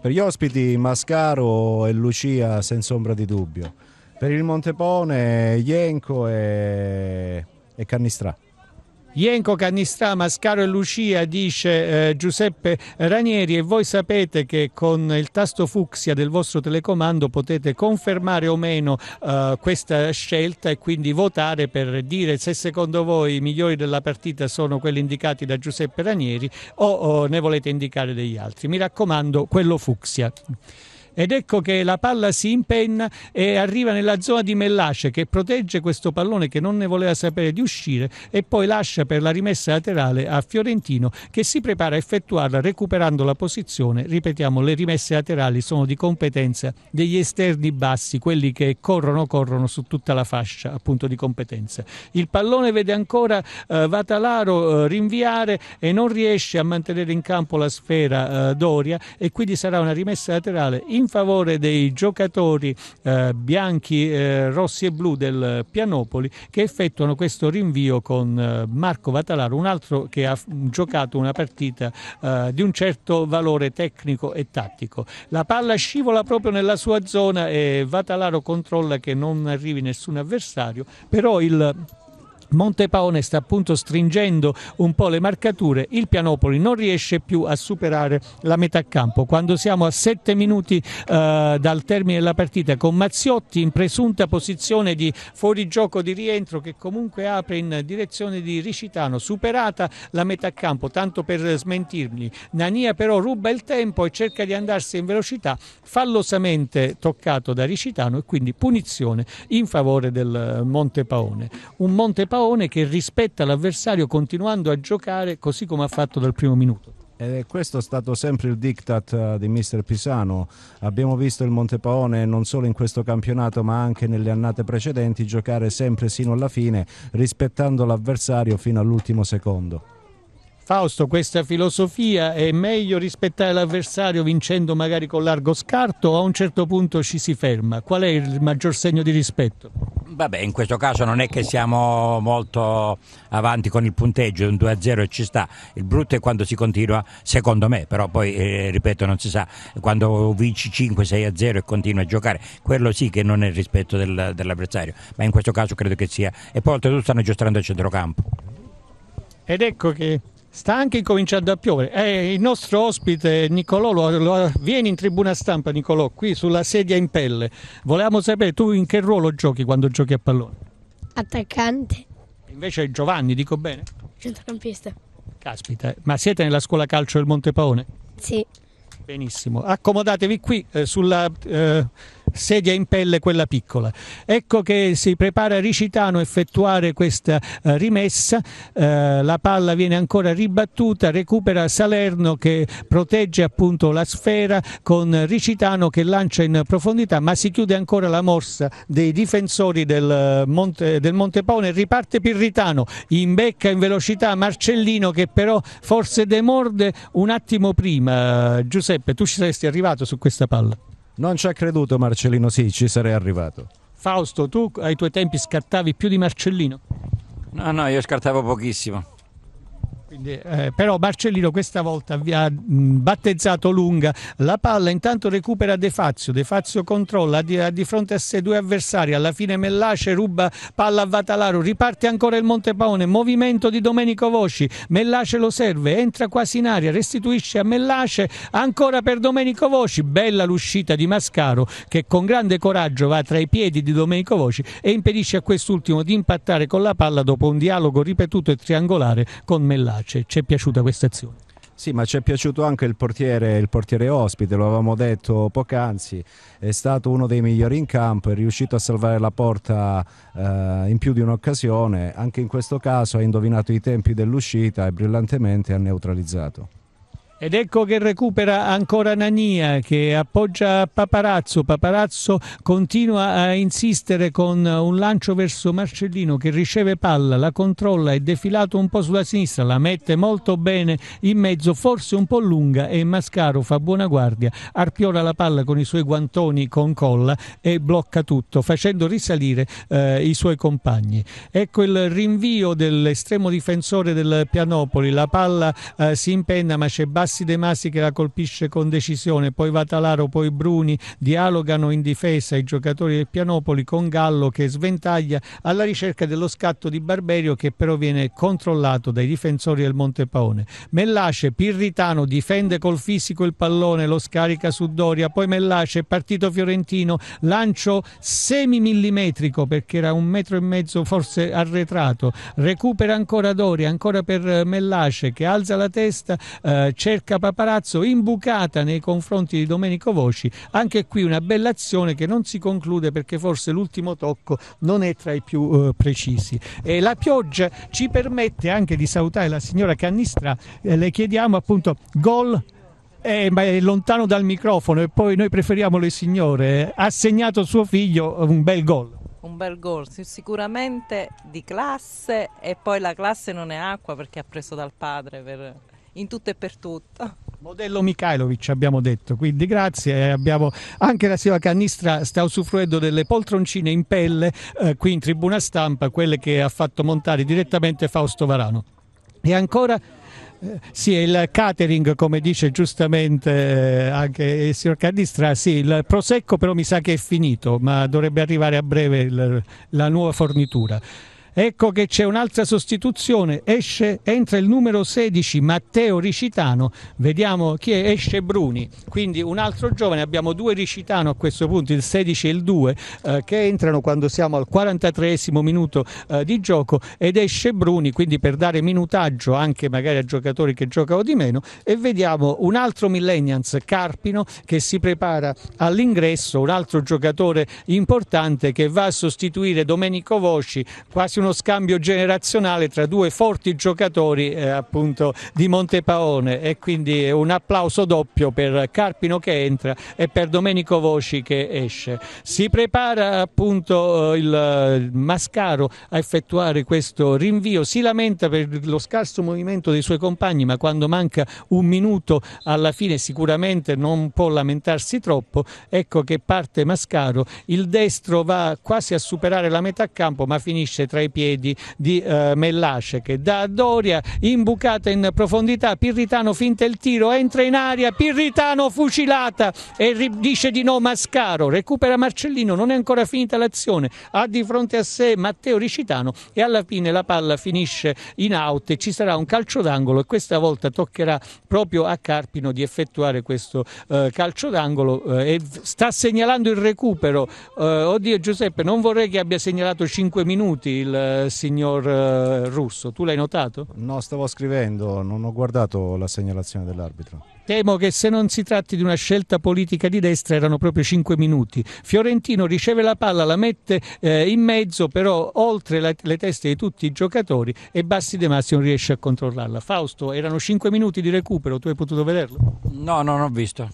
Per gli ospiti Mascaro e Lucia senza ombra di dubbio. Per il Montepone Ienco e, e Cannistrà. Ienco Cannistà, Mascaro e Lucia, dice eh, Giuseppe Ranieri, e voi sapete che con il tasto fucsia del vostro telecomando potete confermare o meno eh, questa scelta e quindi votare per dire se secondo voi i migliori della partita sono quelli indicati da Giuseppe Ranieri o, o ne volete indicare degli altri. Mi raccomando, quello fucsia ed ecco che la palla si impenna e arriva nella zona di Mellace che protegge questo pallone che non ne voleva sapere di uscire e poi lascia per la rimessa laterale a Fiorentino che si prepara a effettuarla recuperando la posizione. Ripetiamo, le rimesse laterali sono di competenza degli esterni bassi, quelli che corrono, corrono su tutta la fascia appunto di competenza. Il pallone vede ancora eh, Vatalaro eh, rinviare e non riesce a mantenere in campo la sfera eh, Doria e quindi sarà una rimessa laterale in in favore dei giocatori eh, bianchi, eh, rossi e blu del Pianopoli che effettuano questo rinvio con eh, Marco Vatalaro, un altro che ha giocato una partita eh, di un certo valore tecnico e tattico. La palla scivola proprio nella sua zona e Vatalaro controlla che non arrivi nessun avversario, però il Montepaone sta appunto stringendo un po' le marcature, il Pianopoli non riesce più a superare la metà campo. Quando siamo a 7 minuti eh, dal termine della partita con Mazziotti in presunta posizione di fuorigioco di rientro che comunque apre in direzione di Ricitano, superata la metà campo, tanto per smentirmi. Nania però ruba il tempo e cerca di andarsi in velocità, fallosamente toccato da Ricitano e quindi punizione in favore del Montepaone. Un Montepaone Paone che rispetta l'avversario continuando a giocare così come ha fatto dal primo minuto. E questo è stato sempre il diktat eh, di mister Pisano. Abbiamo visto il Montepaone non solo in questo campionato ma anche nelle annate precedenti giocare sempre sino alla fine rispettando l'avversario fino all'ultimo secondo. Fausto, questa filosofia è meglio rispettare l'avversario vincendo magari con largo scarto o a un certo punto ci si ferma? Qual è il maggior segno di rispetto? Vabbè, in questo caso non è che siamo molto avanti con il punteggio, un 2-0 e ci sta. Il brutto è quando si continua, secondo me, però poi, eh, ripeto, non si sa, quando vinci 5-6-0 e continua a giocare, quello sì che non è il rispetto del, dell'avversario, ma in questo caso credo che sia. E poi oltretutto stanno giostrando a centrocampo. Ed ecco che Sta anche incominciando a piovere. Eh, il nostro ospite Nicolò, lo, lo, vieni in tribuna stampa Nicolò, qui sulla sedia in pelle. Volevamo sapere tu in che ruolo giochi quando giochi a pallone? Attaccante. Invece Giovanni, dico bene? Centrocampista. Caspita, eh. ma siete nella scuola calcio del Monte Paone? Sì. Benissimo, accomodatevi qui eh, sulla... Eh, sedia in pelle quella piccola. Ecco che si prepara Ricitano a effettuare questa eh, rimessa, eh, la palla viene ancora ribattuta, recupera Salerno che protegge appunto la sfera con Ricitano che lancia in profondità, ma si chiude ancora la morsa dei difensori del, eh, Monte, del Montepone, riparte Pirritano, in becca in velocità Marcellino che però forse demorde un attimo prima. Giuseppe, tu ci saresti arrivato su questa palla? Non ci ha creduto Marcellino, sì, ci sarei arrivato. Fausto, tu ai tuoi tempi scartavi più di Marcellino? No, no, io scartavo pochissimo. Quindi, eh, però Marcellino questa volta ha battezzato lunga la palla intanto recupera De Fazio De Fazio controlla di, di fronte a sé due avversari alla fine Mellace ruba palla a Vatalaro riparte ancora il Montepaone movimento di Domenico Voci Mellace lo serve entra quasi in aria restituisce a Mellace ancora per Domenico Voci bella l'uscita di Mascaro che con grande coraggio va tra i piedi di Domenico Voci e impedisce a quest'ultimo di impattare con la palla dopo un dialogo ripetuto e triangolare con Mellace ci è piaciuta questa azione. Sì, ma ci è piaciuto anche il portiere, il portiere ospite, lo avevamo detto poc'anzi, è stato uno dei migliori in campo, è riuscito a salvare la porta eh, in più di un'occasione, anche in questo caso ha indovinato i tempi dell'uscita e brillantemente ha neutralizzato. Ed ecco che recupera ancora Nania che appoggia Paparazzo. Paparazzo continua a insistere con un lancio verso Marcellino che riceve palla, la controlla, è defilato un po' sulla sinistra, la mette molto bene in mezzo, forse un po' lunga e Mascaro fa buona guardia, arpiora la palla con i suoi guantoni con colla e blocca tutto facendo risalire eh, i suoi compagni. Ecco il rinvio dell'estremo difensore del Pianopoli, la palla eh, si impenna ma c'è basta Massi De Masi che la colpisce con decisione, poi Vatalaro, poi Bruni, dialogano in difesa i giocatori del Pianopoli con Gallo che sventaglia alla ricerca dello scatto di Barberio che però viene controllato dai difensori del Montepaone. Mellace, Pirritano difende col fisico il pallone, lo scarica su Doria, poi Mellace, partito fiorentino, lancio semimillimetrico perché era un metro e mezzo forse arretrato, recupera ancora Doria, ancora per Mellace che alza la testa, eh, c'è Lucerca Paparazzo imbucata nei confronti di Domenico Voci, anche qui una bella azione che non si conclude perché forse l'ultimo tocco non è tra i più eh, precisi. E la pioggia ci permette anche di salutare la signora Cannistra, eh, le chiediamo appunto gol eh, ma è lontano dal microfono e poi noi preferiamo le signore. Ha segnato suo figlio un bel gol. Un bel gol, sicuramente di classe e poi la classe non è acqua perché ha preso dal padre per, in tutto e per tutto. Modello Mikhailovic abbiamo detto, quindi grazie. Abbiamo anche la signora Cannistra sta usufruendo delle poltroncine in pelle eh, qui in tribuna stampa, quelle che ha fatto montare direttamente Fausto Varano. E ancora eh, sì, il catering, come dice giustamente eh, anche il signor Cannistra, sì, il prosecco però mi sa che è finito, ma dovrebbe arrivare a breve la nuova fornitura. Ecco che c'è un'altra sostituzione, esce, entra il numero 16 Matteo Ricitano, vediamo chi è, esce Bruni, quindi un altro giovane, abbiamo due Ricitano a questo punto, il 16 e il 2, eh, che entrano quando siamo al 43 minuto eh, di gioco ed esce Bruni, quindi per dare minutaggio anche magari a giocatori che giocano di meno e vediamo un altro Millennials Carpino che si prepara all'ingresso, un altro giocatore importante che va a sostituire Domenico Voci, quasi un uno scambio generazionale tra due forti giocatori eh, appunto di Montepaone e quindi un applauso doppio per Carpino che entra e per Domenico Voci che esce. Si prepara appunto eh, il eh, Mascaro a effettuare questo rinvio, si lamenta per lo scarso movimento dei suoi compagni ma quando manca un minuto alla fine sicuramente non può lamentarsi troppo, ecco che parte Mascaro, il destro va quasi a superare la metà campo ma finisce tra i piedi di eh, Mellasce che da Doria imbucata in profondità Pirritano finta il tiro entra in aria Pirritano fucilata e dice di no Mascaro recupera Marcellino non è ancora finita l'azione ha di fronte a sé Matteo Ricitano e alla fine la palla finisce in out e ci sarà un calcio d'angolo e questa volta toccherà proprio a Carpino di effettuare questo eh, calcio d'angolo eh, e sta segnalando il recupero eh, oddio Giuseppe non vorrei che abbia segnalato 5 minuti il eh, signor eh, Russo. Tu l'hai notato? No, stavo scrivendo, non ho guardato la segnalazione dell'arbitro. Temo che se non si tratti di una scelta politica di destra erano proprio 5 minuti. Fiorentino riceve la palla, la mette eh, in mezzo, però oltre la, le teste di tutti i giocatori e Bassi De Massi non riesce a controllarla. Fausto, erano 5 minuti di recupero, tu hai potuto vederlo? No, non ho visto.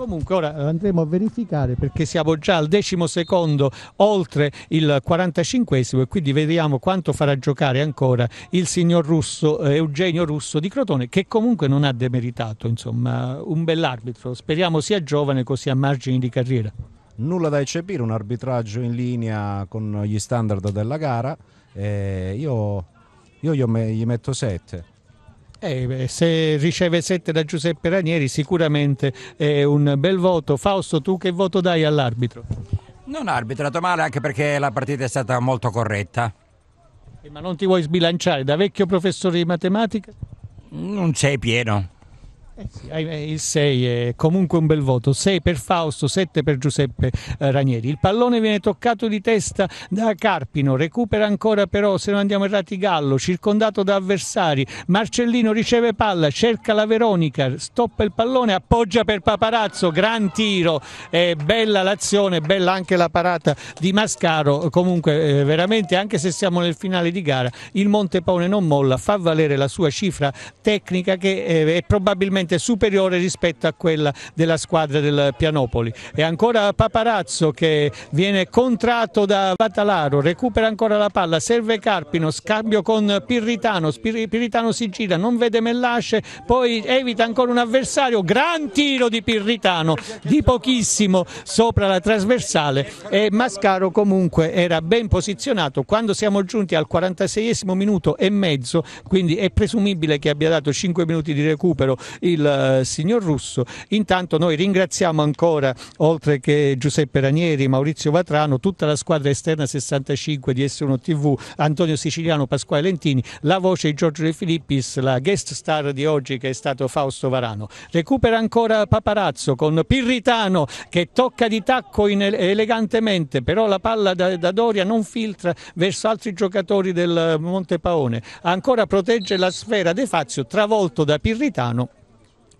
Comunque ora eh, andremo a verificare perché siamo già al decimo secondo oltre il 45esimo e quindi vediamo quanto farà giocare ancora il signor Russo, eh, Eugenio Russo di Crotone che comunque non ha demeritato, insomma un bell'arbitro, speriamo sia giovane così a margini di carriera. Nulla da eccepire, un arbitraggio in linea con gli standard della gara, eh, io, io, gli metto 7. Eh, se riceve 7 da Giuseppe Ranieri sicuramente è un bel voto. Fausto, tu che voto dai all'arbitro? Non ha arbitrato male anche perché la partita è stata molto corretta. Eh, ma non ti vuoi sbilanciare da vecchio professore di matematica? Non sei pieno. Eh eh, il 6 è comunque un bel voto 6 per Fausto, 7 per Giuseppe eh, Ranieri il pallone viene toccato di testa da Carpino, recupera ancora però se non andiamo errati Gallo circondato da avversari, Marcellino riceve palla, cerca la Veronica stoppa il pallone, appoggia per Paparazzo gran tiro, eh, bella l'azione, bella anche la parata di Mascaro, comunque eh, veramente anche se siamo nel finale di gara il Montepone non molla, fa valere la sua cifra tecnica che eh, è probabilmente decisamente superiore rispetto a quella della squadra del Pianopoli. E ancora Paparazzo che viene contratto da Vatalaro, recupera ancora la palla, serve Carpino, scambio con Pirritano, Pirritano si gira, non vede Mellasce, poi evita ancora un avversario, gran tiro di Pirritano, di pochissimo sopra la trasversale e Mascaro comunque era ben posizionato. Quando siamo giunti al 46 minuto e mezzo, quindi è presumibile che abbia dato 5 minuti di recupero il il eh, signor Russo. Intanto noi ringraziamo ancora, oltre che Giuseppe Ranieri, Maurizio Vatrano, tutta la squadra esterna 65 di S1 TV, Antonio Siciliano, Pasquale Lentini, la voce di Giorgio De Filippis, la guest star di oggi che è stato Fausto Varano. Recupera ancora Paparazzo con Pirritano che tocca di tacco elegantemente, però la palla da, da Doria non filtra verso altri giocatori del Montepaone. Ancora protegge la sfera De Fazio travolto da Pirritano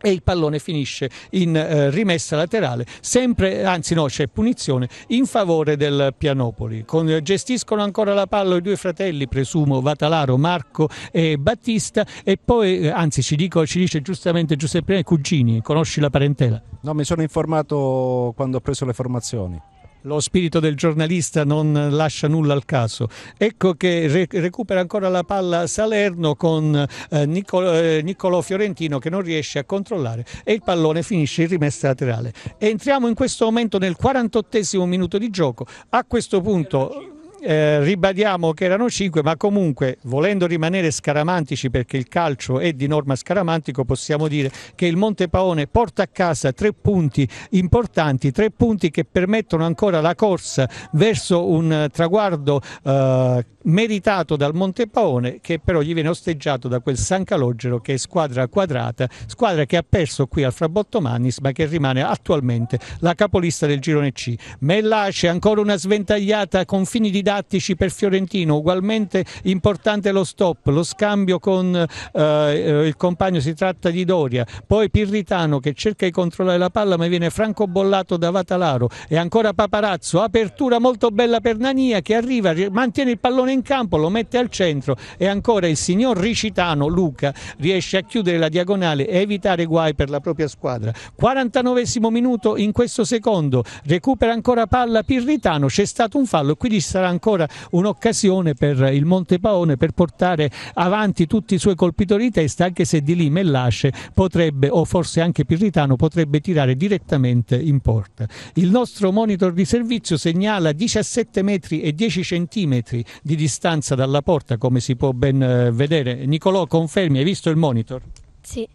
e il pallone finisce in eh, rimessa laterale, sempre, anzi no, c'è punizione in favore del Pianopoli. Con, eh, gestiscono ancora la palla i due fratelli, presumo, Vatalaro, Marco e Battista e poi, eh, anzi ci, dico, ci dice giustamente Giuseppe Cugini, conosci la parentela? No, mi sono informato quando ho preso le formazioni. Lo spirito del giornalista non lascia nulla al caso. Ecco che re- recupera ancora la palla Salerno con eh, Nicolo, eh, Niccolò Fiorentino che non riesce a controllare e il pallone finisce in rimessa laterale. Entriamo in questo momento nel 48 minuto di gioco. A questo punto eh, ribadiamo che erano 5, ma comunque volendo rimanere scaramantici perché il calcio è di norma scaramantico, possiamo dire che il Montepaone porta a casa tre punti importanti, tre punti che permettono ancora la corsa verso un traguardo eh, meritato dal Montepaone che però gli viene osteggiato da quel San Calogero che è squadra quadrata, squadra che ha perso qui al Frabotto Mannis ma che rimane attualmente la capolista del girone C. Mellace ancora una sventagliata confini di didattici per Fiorentino, ugualmente importante lo stop, lo scambio con eh, eh, il compagno, si tratta di Doria, poi Pirritano che cerca di controllare la palla ma viene francobollato da Vatalaro e ancora Paparazzo, apertura molto bella per Nania che arriva, mantiene il pallone in campo, lo mette al centro e ancora il signor Ricitano Luca riesce a chiudere la diagonale e evitare guai per la propria squadra. 49 minuto in questo secondo, recupera ancora palla Pirritano, c'è stato un fallo e quindi sarà ancora ancora un'occasione per il Monte Paone per portare avanti tutti i suoi colpitori di testa anche se di lì Mellasce potrebbe o forse anche Pirritano potrebbe tirare direttamente in porta. Il nostro monitor di servizio segnala 17 metri e 10 centimetri di distanza dalla porta come si può ben eh, vedere. Nicolò confermi, hai visto il monitor? Sì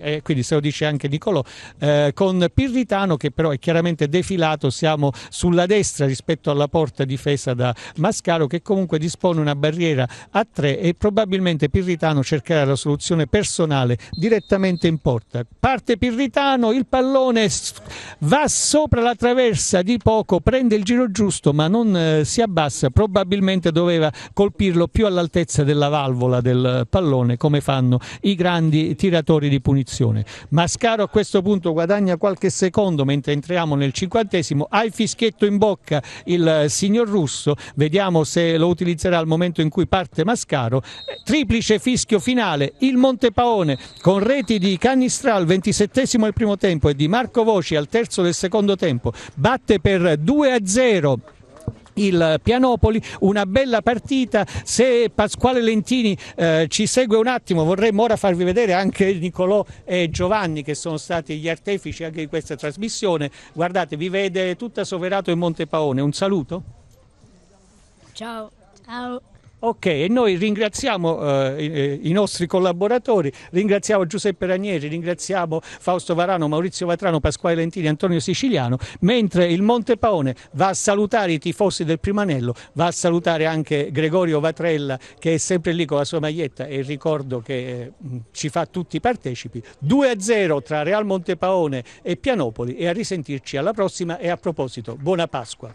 e eh, quindi se lo dice anche Nicolò, eh, con Pirritano che però è chiaramente defilato, siamo sulla destra rispetto alla porta difesa da Mascaro che comunque dispone una barriera a tre e probabilmente Pirritano cercherà la soluzione personale direttamente in porta. Parte Pirritano, il pallone va sopra la traversa di poco, prende il giro giusto ma non eh, si abbassa, probabilmente doveva colpirlo più all'altezza della valvola del pallone come fanno i grandi tiratori di punizione posizione. Mascaro a questo punto guadagna qualche secondo mentre entriamo nel cinquantesimo, ha il fischietto in bocca il eh, signor Russo, vediamo se lo utilizzerà al momento in cui parte Mascaro, eh, triplice fischio finale, il Montepaone con reti di Canistra al ventisettesimo del primo tempo e di Marco Voci al terzo del secondo tempo, batte per 2 a 0 il Pianopoli, una bella partita, se Pasquale Lentini eh, ci segue un attimo vorremmo ora farvi vedere anche Nicolò e Giovanni che sono stati gli artefici anche di questa trasmissione, guardate vi vede tutta Soverato e Montepaone, un saluto? Ciao, ciao. Ok, e noi ringraziamo eh, eh, i, nostri collaboratori, ringraziamo Giuseppe Ranieri, ringraziamo Fausto Varano, Maurizio Vatrano, Pasquale Lentini, Antonio Siciliano, mentre il Monte Paone va a salutare i tifosi del Primanello, va a salutare anche Gregorio Vatrella che è sempre lì con la sua maglietta e ricordo che eh, ci fa tutti partecipi. 2-0 tra Real Monte Paone e Pianopoli e a risentirci alla prossima e a proposito, buona Pasqua.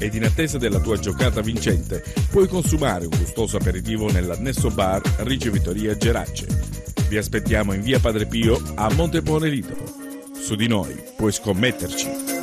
ed in attesa della tua giocata vincente puoi consumare un gustoso aperitivo nell'annesso bar Ricevitoria Gerace. Vi aspettiamo in via Padre Pio a Monte Litero. Su di noi puoi scommetterci.